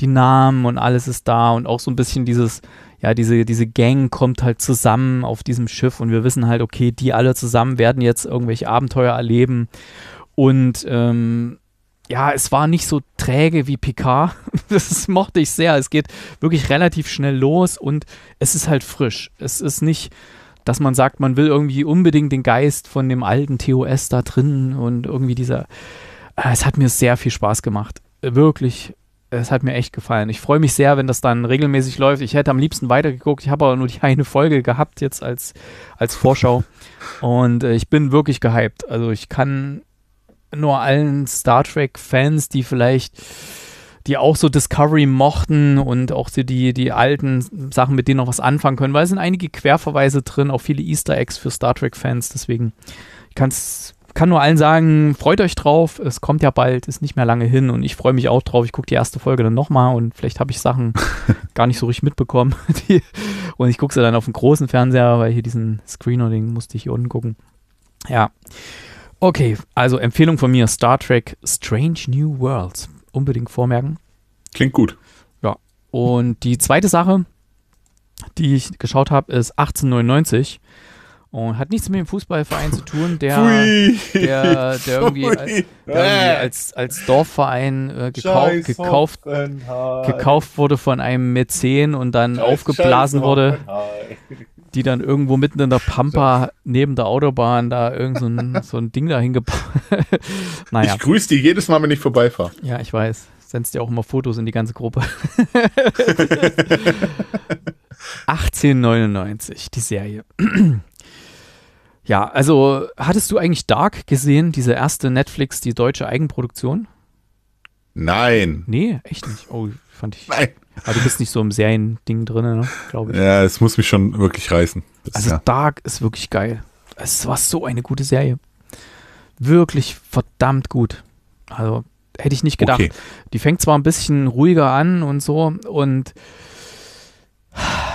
die Namen und alles ist da und auch so ein bisschen dieses, ja, diese, diese Gang kommt halt zusammen auf diesem Schiff und wir wissen halt, okay, die alle zusammen werden jetzt irgendwelche Abenteuer erleben und ähm, ja, es war nicht so träge wie Picard. Das mochte ich sehr. Es geht wirklich relativ schnell los und es ist halt frisch. Es ist nicht, dass man sagt, man will irgendwie unbedingt den Geist von dem alten TOS da drin und irgendwie dieser. Äh, es hat mir sehr viel Spaß gemacht. Äh, wirklich. Es hat mir echt gefallen. Ich freue mich sehr, wenn das dann regelmäßig läuft. Ich hätte am liebsten weitergeguckt. Ich habe aber nur die eine Folge gehabt jetzt als, als Vorschau. und äh, ich bin wirklich gehypt. Also ich kann nur allen Star Trek-Fans, die vielleicht die auch so Discovery mochten und auch so die, die alten Sachen, mit denen noch was anfangen können, weil es sind einige Querverweise drin, auch viele Easter Eggs für Star Trek-Fans. Deswegen Ich kann nur allen sagen, freut euch drauf, es kommt ja bald, ist nicht mehr lange hin und ich freue mich auch drauf. Ich gucke die erste Folge dann nochmal und vielleicht habe ich Sachen gar nicht so richtig mitbekommen. Die, und ich gucke sie dann auf dem großen Fernseher, weil hier diesen Screener, den musste ich hier unten gucken. Ja. Okay, also Empfehlung von mir: Star Trek Strange New Worlds unbedingt vormerken. Klingt gut. Ja. Und die zweite Sache, die ich geschaut habe, ist 1899. Und hat nichts mit dem Fußballverein zu tun, der, der, der, irgendwie, als, der irgendwie äh. als, als Dorfverein äh, gekauft, gekauft, gekauft wurde von einem Mäzen und dann Scheiß aufgeblasen Scheiß wurde die dann irgendwo mitten in der Pampa neben der Autobahn da irgend so ein, so ein Ding dahin gebaut. naja. Ich grüße die jedes Mal, wenn ich vorbeifahre. Ja, ich weiß. Sendst dir auch immer Fotos in die ganze Gruppe. 1899, die Serie. ja, also hattest du eigentlich Dark gesehen, diese erste Netflix, die deutsche Eigenproduktion? Nein. Nee, echt nicht. Oh, fand ich. Nein. Aber du bist nicht so im Seriending drin, ne? glaube ich. Ja, es muss mich schon wirklich reißen. Das, also ja. Dark ist wirklich geil. Es war so eine gute Serie. Wirklich verdammt gut. Also hätte ich nicht gedacht. Okay. Die fängt zwar ein bisschen ruhiger an und so und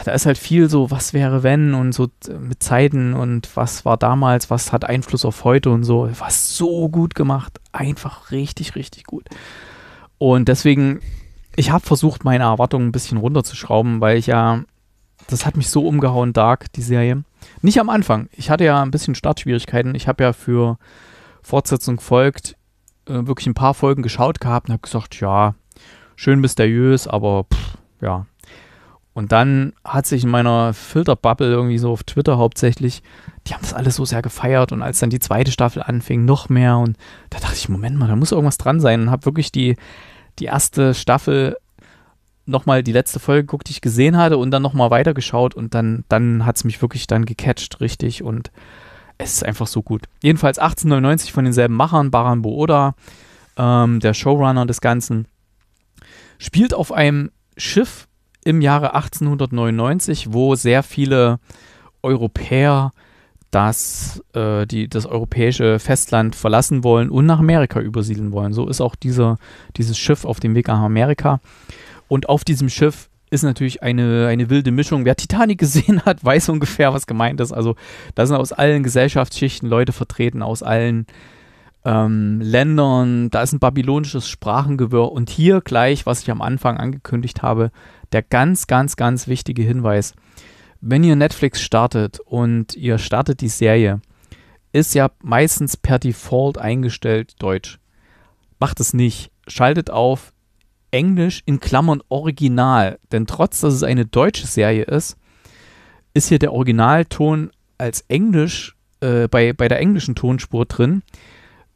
da ist halt viel so, was wäre wenn und so mit Zeiten und was war damals, was hat Einfluss auf heute und so. War so gut gemacht. Einfach richtig, richtig gut. Und deswegen ich habe versucht, meine Erwartungen ein bisschen runterzuschrauben, weil ich ja, das hat mich so umgehauen, Dark, die Serie. Nicht am Anfang. Ich hatte ja ein bisschen Startschwierigkeiten. Ich habe ja für Fortsetzung folgt äh, wirklich ein paar Folgen geschaut gehabt und habe gesagt, ja, schön mysteriös, aber pff, ja. Und dann hat sich in meiner Filterbubble irgendwie so auf Twitter hauptsächlich, die haben das alles so sehr gefeiert und als dann die zweite Staffel anfing, noch mehr und da dachte ich, Moment mal, da muss irgendwas dran sein und habe wirklich die die erste Staffel nochmal die letzte Folge geguckt, die ich gesehen hatte und dann nochmal weitergeschaut und dann, dann hat es mich wirklich dann gecatcht, richtig. Und es ist einfach so gut. Jedenfalls 1899 von denselben Machern, Baran Booda, ähm, der Showrunner des Ganzen, spielt auf einem Schiff im Jahre 1899, wo sehr viele Europäer dass äh, die das europäische Festland verlassen wollen und nach Amerika übersiedeln wollen. So ist auch dieser, dieses Schiff auf dem Weg nach Amerika. Und auf diesem Schiff ist natürlich eine, eine wilde Mischung. Wer Titanic gesehen hat, weiß ungefähr, was gemeint ist. Also da sind aus allen Gesellschaftsschichten Leute vertreten, aus allen ähm, Ländern. Da ist ein babylonisches Sprachengewirr. Und hier gleich, was ich am Anfang angekündigt habe, der ganz, ganz, ganz wichtige Hinweis. Wenn ihr Netflix startet und ihr startet die Serie, ist ja meistens per Default eingestellt Deutsch. Macht es nicht. Schaltet auf Englisch in Klammern Original, denn trotz, dass es eine deutsche Serie ist, ist hier der Originalton als Englisch äh, bei, bei der englischen Tonspur drin.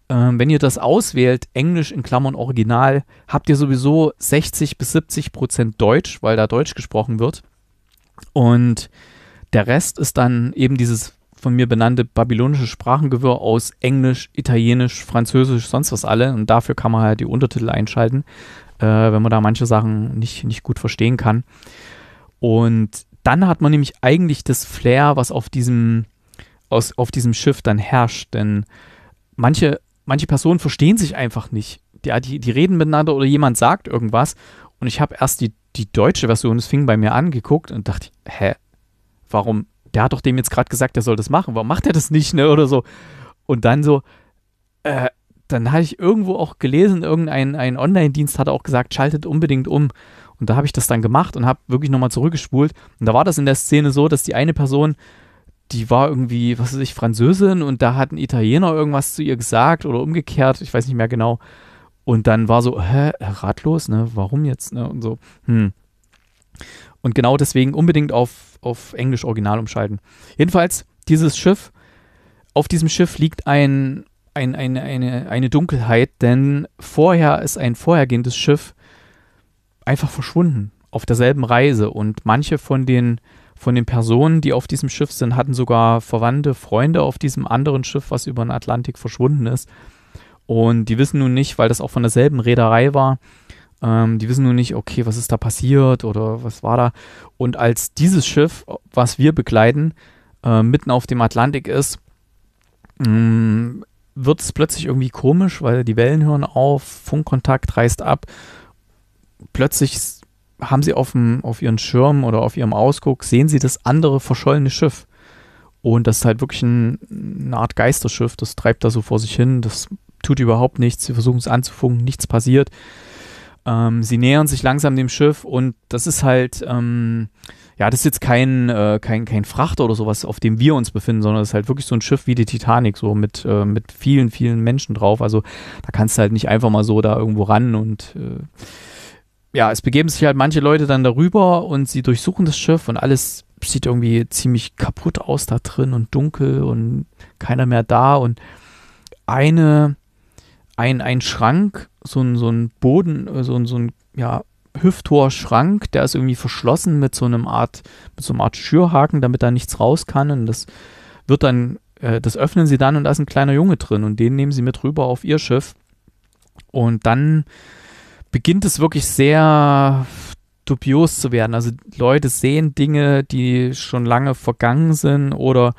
Ähm, wenn ihr das auswählt, Englisch in Klammern Original, habt ihr sowieso 60 bis 70 Prozent Deutsch, weil da Deutsch gesprochen wird. Und der Rest ist dann eben dieses von mir benannte babylonische Sprachengewirr aus Englisch, Italienisch, Französisch, sonst was alle. Und dafür kann man halt die Untertitel einschalten, äh, wenn man da manche Sachen nicht, nicht gut verstehen kann. Und dann hat man nämlich eigentlich das Flair, was auf diesem, aus, auf diesem Schiff dann herrscht. Denn manche, manche Personen verstehen sich einfach nicht. Die, die, die reden miteinander oder jemand sagt irgendwas. Und ich habe erst die die deutsche Version, es fing bei mir an, geguckt und dachte, hä, warum? Der hat doch dem jetzt gerade gesagt, der soll das machen. Warum macht er das nicht, ne? Oder so. Und dann so, äh, dann habe ich irgendwo auch gelesen, irgendein ein Online-Dienst hat auch gesagt, schaltet unbedingt um. Und da habe ich das dann gemacht und habe wirklich nochmal zurückgespult. Und da war das in der Szene so, dass die eine Person, die war irgendwie, was weiß ich, Französin und da hat ein Italiener irgendwas zu ihr gesagt oder umgekehrt, ich weiß nicht mehr genau. Und dann war so, hä, ratlos, ne? Warum jetzt? Ne? Und so, hm. Und genau deswegen unbedingt auf, auf Englisch Original umschalten. Jedenfalls, dieses Schiff, auf diesem Schiff liegt ein, ein, ein, eine, eine Dunkelheit, denn vorher ist ein vorhergehendes Schiff einfach verschwunden auf derselben Reise. Und manche von den, von den Personen, die auf diesem Schiff sind, hatten sogar Verwandte, Freunde auf diesem anderen Schiff, was über den Atlantik verschwunden ist. Und die wissen nun nicht, weil das auch von derselben Reederei war, ähm, die wissen nun nicht, okay, was ist da passiert oder was war da. Und als dieses Schiff, was wir begleiten, äh, mitten auf dem Atlantik ist, mm, wird es plötzlich irgendwie komisch, weil die Wellen hören auf, Funkkontakt reißt ab. Plötzlich haben sie auf, dem, auf ihren Schirm oder auf ihrem Ausguck, sehen sie das andere verschollene Schiff. Und das ist halt wirklich ein, eine Art Geisterschiff, das treibt da so vor sich hin, das tut überhaupt nichts. Sie versuchen es anzufunken, nichts passiert. Ähm, sie nähern sich langsam dem Schiff und das ist halt, ähm, ja, das ist jetzt kein, äh, kein, kein Frachter oder sowas, auf dem wir uns befinden, sondern es ist halt wirklich so ein Schiff wie die Titanic, so mit, äh, mit vielen, vielen Menschen drauf. Also da kannst du halt nicht einfach mal so da irgendwo ran und äh, ja, es begeben sich halt manche Leute dann darüber und sie durchsuchen das Schiff und alles sieht irgendwie ziemlich kaputt aus da drin und dunkel und keiner mehr da und eine ein, ein Schrank, so ein, so ein Boden, äh, so ein, so ein ja, Hüfttor-Schrank, der ist irgendwie verschlossen mit so einem Art, mit so einem Art Schürhaken, damit da nichts raus kann. Und das wird dann, äh, das öffnen sie dann und da ist ein kleiner Junge drin und den nehmen sie mit rüber auf ihr Schiff. Und dann beginnt es wirklich sehr dubios zu werden. Also Leute sehen Dinge, die schon lange vergangen sind oder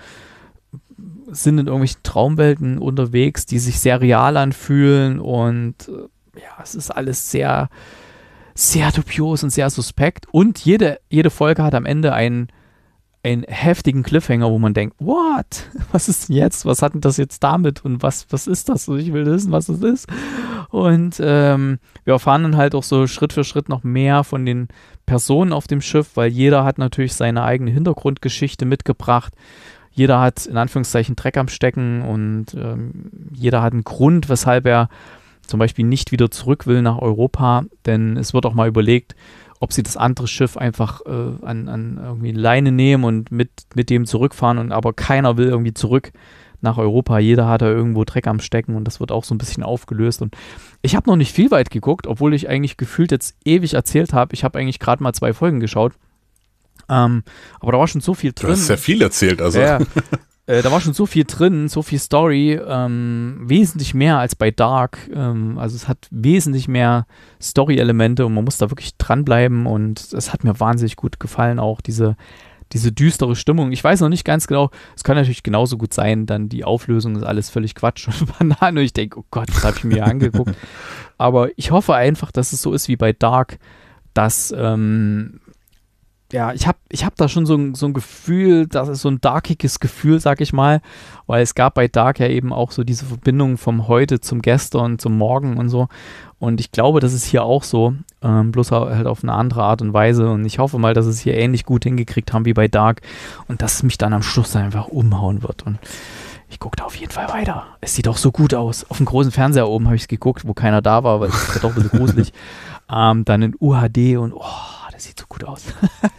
sind in irgendwelchen Traumwelten unterwegs, die sich sehr real anfühlen und äh, ja, es ist alles sehr, sehr dubios und sehr suspekt. Und jede, jede Folge hat am Ende einen, einen heftigen Cliffhanger, wo man denkt, what? Was ist denn jetzt? Was hat denn das jetzt damit? Und was, was ist das? Und Ich will wissen, was es ist. Und ähm, wir erfahren dann halt auch so Schritt für Schritt noch mehr von den Personen auf dem Schiff, weil jeder hat natürlich seine eigene Hintergrundgeschichte mitgebracht jeder hat in Anführungszeichen Dreck am Stecken und ähm, jeder hat einen Grund, weshalb er zum Beispiel nicht wieder zurück will nach Europa, denn es wird auch mal überlegt, ob sie das andere Schiff einfach äh, an, an irgendwie Leine nehmen und mit, mit dem zurückfahren und aber keiner will irgendwie zurück nach Europa. Jeder hat da irgendwo Dreck am Stecken und das wird auch so ein bisschen aufgelöst. Und ich habe noch nicht viel weit geguckt, obwohl ich eigentlich gefühlt jetzt ewig erzählt habe. Ich habe eigentlich gerade mal zwei Folgen geschaut. Ähm, aber da war schon so viel drin. Du hast ja viel erzählt, also. Ja, äh, da war schon so viel drin, so viel Story, ähm, wesentlich mehr als bei Dark. Ähm, also es hat wesentlich mehr Story-Elemente und man muss da wirklich dranbleiben und es hat mir wahnsinnig gut gefallen, auch diese, diese düstere Stimmung. Ich weiß noch nicht ganz genau, es kann natürlich genauso gut sein, dann die Auflösung ist alles völlig Quatsch und Banane. Ich denke, oh Gott, das habe ich mir angeguckt. Aber ich hoffe einfach, dass es so ist wie bei Dark, dass ähm, ja, ich habe ich hab da schon so ein, so ein Gefühl, das ist so ein darkiges Gefühl, sag ich mal, weil es gab bei Dark ja eben auch so diese Verbindung vom Heute zum Gestern, zum Morgen und so. Und ich glaube, das ist hier auch so, ähm, bloß halt auf eine andere Art und Weise. Und ich hoffe mal, dass es hier ähnlich gut hingekriegt haben wie bei Dark und dass es mich dann am Schluss dann einfach umhauen wird. Und ich gucke da auf jeden Fall weiter. Es sieht auch so gut aus. Auf dem großen Fernseher oben habe ich es geguckt, wo keiner da war, weil es ist ja doch ein bisschen gruselig. ähm, dann in UHD und oh das sieht so gut aus.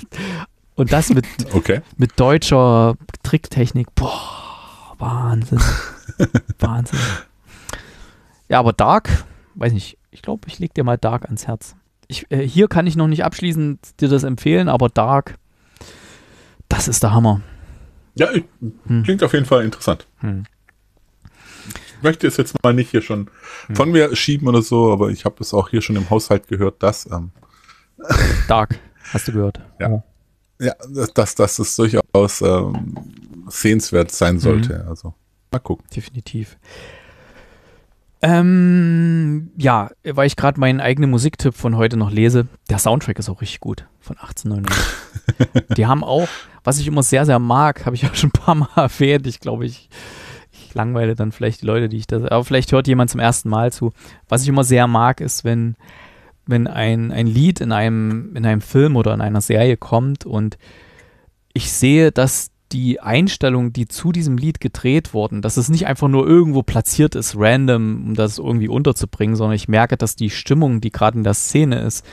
Und das mit, okay. mit deutscher Tricktechnik. Boah, Wahnsinn. Wahnsinn. Ja, aber Dark, weiß nicht, ich glaube, ich lege dir mal Dark ans Herz. Ich, äh, hier kann ich noch nicht abschließend dir das empfehlen, aber Dark, das ist der Hammer. Ja, ich, hm. klingt auf jeden Fall interessant. Hm. Ich möchte es jetzt mal nicht hier schon hm. von mir schieben oder so, aber ich habe es auch hier schon im Haushalt gehört, dass ähm, Dark, hast du gehört. Ja, ja dass, dass das durchaus ähm, sehenswert sein mhm. sollte. Mhm. Also mal gucken. Definitiv. Ähm, ja, weil ich gerade meinen eigenen Musiktipp von heute noch lese, der Soundtrack ist auch richtig gut von 1899. Die haben auch, was ich immer sehr, sehr mag, habe ich ja schon ein paar Mal erwähnt, ich glaube, ich, ich langweile dann vielleicht die Leute, die ich das, aber vielleicht hört jemand zum ersten Mal zu. Was ich immer sehr mag, ist, wenn wenn ein, ein Lied in einem, in einem Film oder in einer Serie kommt und ich sehe, dass die Einstellung, die zu diesem Lied gedreht worden, dass es nicht einfach nur irgendwo platziert ist, random, um das irgendwie unterzubringen, sondern ich merke, dass die Stimmung, die gerade in der Szene ist,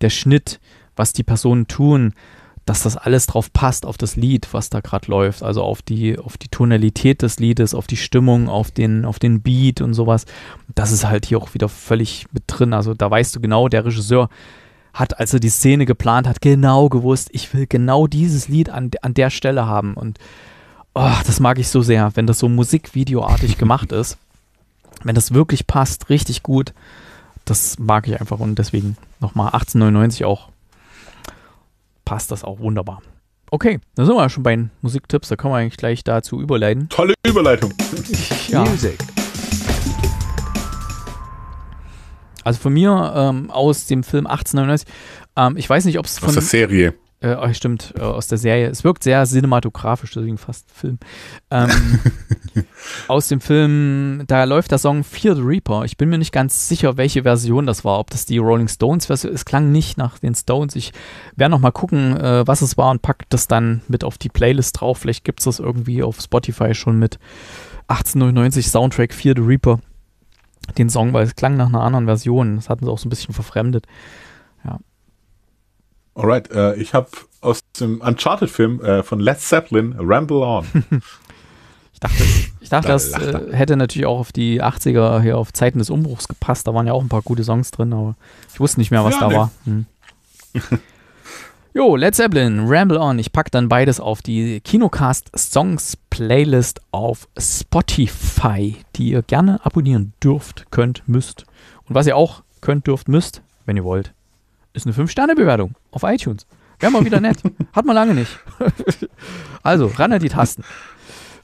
der Schnitt, was die Personen tun, dass das alles drauf passt, auf das Lied, was da gerade läuft, also auf die, auf die Tonalität des Liedes, auf die Stimmung, auf den, auf den Beat und sowas. Das ist halt hier auch wieder völlig mit drin. Also da weißt du genau, der Regisseur hat, als er die Szene geplant hat, genau gewusst, ich will genau dieses Lied an, an der Stelle haben. Und oh, das mag ich so sehr, wenn das so musikvideoartig gemacht ist. Wenn das wirklich passt, richtig gut. Das mag ich einfach und deswegen nochmal 1899 auch passt das auch wunderbar. Okay, da sind wir ja schon bei den Musiktipps, da können wir eigentlich gleich dazu überleiten. Tolle Überleitung. ja. Music. Also von mir ähm, aus dem Film 1899. Ähm, ich weiß nicht, ob es von. Aus der Serie. Äh, oh, stimmt, äh, aus der Serie. Es wirkt sehr cinematografisch, deswegen fast Film. Ähm, aus dem Film, da läuft der Song Fear the Reaper. Ich bin mir nicht ganz sicher, welche Version das war. Ob das die Rolling Stones Version Es klang nicht nach den Stones. Ich werde nochmal gucken, äh, was es war und pack das dann mit auf die Playlist drauf. Vielleicht gibt es das irgendwie auf Spotify schon mit 1899 Soundtrack Fear the Reaper. Den Song, weil es klang nach einer anderen Version. Das hatten sie auch so ein bisschen verfremdet. Alright, äh, ich habe aus dem Uncharted-Film äh, von Led Zeppelin Ramble On. ich dachte, ich dachte da das äh, hätte natürlich auch auf die 80er hier auf Zeiten des Umbruchs gepasst. Da waren ja auch ein paar gute Songs drin, aber ich wusste nicht mehr, was ja, da nee. war. Hm. jo, Led Zeppelin, Ramble On. Ich packe dann beides auf die Kinocast Songs Playlist auf Spotify, die ihr gerne abonnieren dürft, könnt, müsst. Und was ihr auch könnt, dürft, müsst, wenn ihr wollt ist eine 5-Sterne-Bewertung auf iTunes. Wäre mal wieder nett. Hat man lange nicht. also, ran an die Tasten.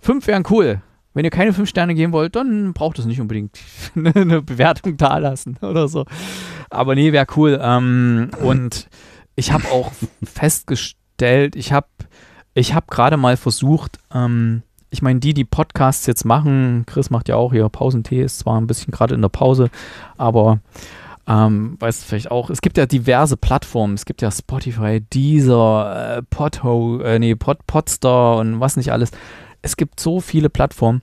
Fünf wären cool. Wenn ihr keine fünf Sterne geben wollt, dann braucht es nicht unbedingt eine Bewertung da lassen oder so. Aber nee, wäre cool. Ähm, und ich habe auch festgestellt, ich habe ich hab gerade mal versucht, ähm, ich meine, die, die Podcasts jetzt machen, Chris macht ja auch hier Pausentee, ist zwar ein bisschen gerade in der Pause, aber ähm, weißt du vielleicht auch, es gibt ja diverse Plattformen, es gibt ja Spotify, Deezer, äh, Podho, äh, nee, Pod, Podstar und was nicht alles. Es gibt so viele Plattformen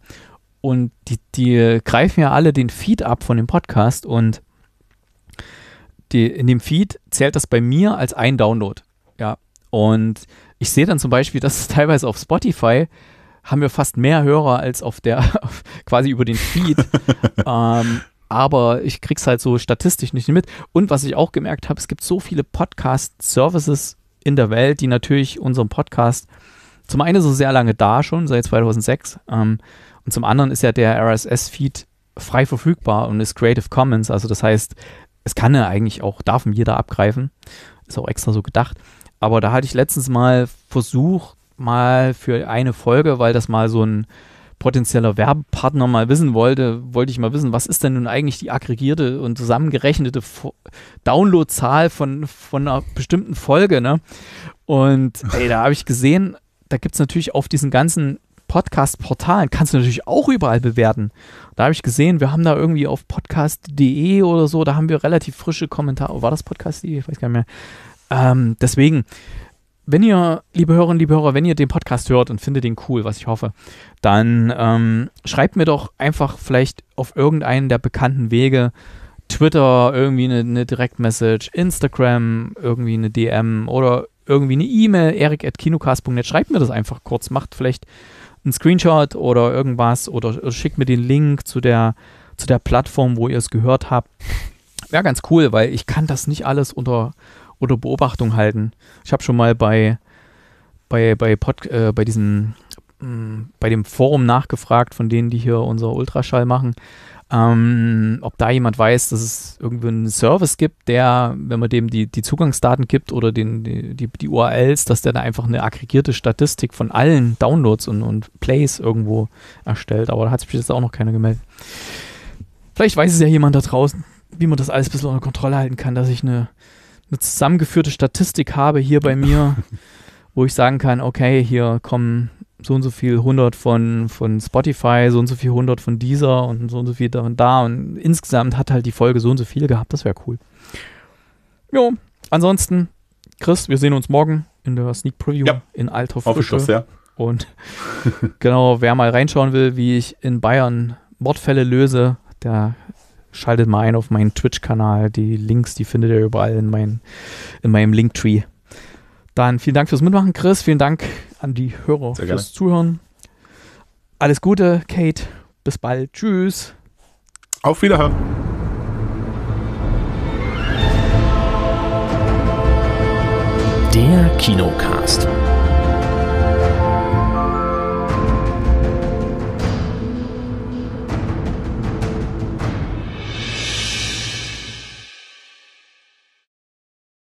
und die, die greifen ja alle den Feed ab von dem Podcast und die, in dem Feed zählt das bei mir als ein Download. Ja. Und ich sehe dann zum Beispiel, dass teilweise auf Spotify haben wir fast mehr Hörer als auf der, auf, quasi über den Feed. ähm, aber ich krieg's halt so statistisch nicht mit. Und was ich auch gemerkt habe, es gibt so viele Podcast-Services in der Welt, die natürlich unseren Podcast zum einen so sehr lange da schon, seit 2006, ähm, und zum anderen ist ja der RSS-Feed frei verfügbar und ist Creative Commons. Also das heißt, es kann ja eigentlich auch, darf jeder abgreifen. Ist auch extra so gedacht. Aber da hatte ich letztens mal versucht, mal für eine Folge, weil das mal so ein potenzieller Werbepartner mal wissen wollte, wollte ich mal wissen, was ist denn nun eigentlich die aggregierte und zusammengerechnete Downloadzahl von, von einer bestimmten Folge, ne? Und ey, da habe ich gesehen, da gibt es natürlich auf diesen ganzen Podcast-Portalen, kannst du natürlich auch überall bewerten. Da habe ich gesehen, wir haben da irgendwie auf podcast.de oder so, da haben wir relativ frische Kommentare. war das podcast.de? Ich weiß gar nicht mehr. Ähm, deswegen, wenn ihr, liebe Hörerinnen, liebe Hörer, wenn ihr den Podcast hört und findet den cool, was ich hoffe, dann ähm, schreibt mir doch einfach vielleicht auf irgendeinen der bekannten Wege, Twitter, irgendwie eine, eine Direktmessage, Instagram, irgendwie eine DM oder irgendwie eine E-Mail, erik.kinocast.net. Schreibt mir das einfach kurz, macht vielleicht einen Screenshot oder irgendwas oder, schickt mir den Link zu der, zu der Plattform, wo ihr es gehört habt. Wäre ganz cool, weil ich kann das nicht alles unter oder Beobachtung halten. Ich habe schon mal bei, bei, bei, Pod, äh, bei diesem mh, mm, bei dem Forum nachgefragt von denen, die hier unser Ultraschall machen, ähm, ob da jemand weiß, dass es irgendwie einen Service gibt, der, wenn man dem die, die Zugangsdaten gibt oder den, die, die, die URLs, dass der da einfach eine aggregierte Statistik von allen Downloads und, und Plays irgendwo erstellt. Aber da hat sich jetzt auch noch keiner gemeldet. Vielleicht weiß es ja jemand da draußen, wie man das alles ein bisschen unter Kontrolle halten kann, dass ich eine eine zusammengeführte Statistik habe hier bei mir, wo ich sagen kann, okay, hier kommen so und so viel 100 von, von Spotify, so und so viel 100 von dieser und so und so viel da und da und insgesamt hat halt die Folge so und so viel gehabt, das wäre cool. Jo, ansonsten, Chris, wir sehen uns morgen in der Sneak Preview ja. in alter Frische. Schuss, ja. Und genau, wer mal reinschauen will, wie ich in Bayern Mordfälle löse, der Schaltet mal ein auf meinen Twitch-Kanal. Die Links, die findet ihr überall in, mein, in meinem Linktree. Dann vielen Dank fürs Mitmachen, Chris. Vielen Dank an die Hörer Sehr fürs gerne. Zuhören. Alles Gute, Kate. Bis bald. Tschüss. Auf Wiederhören. Der Kinocast.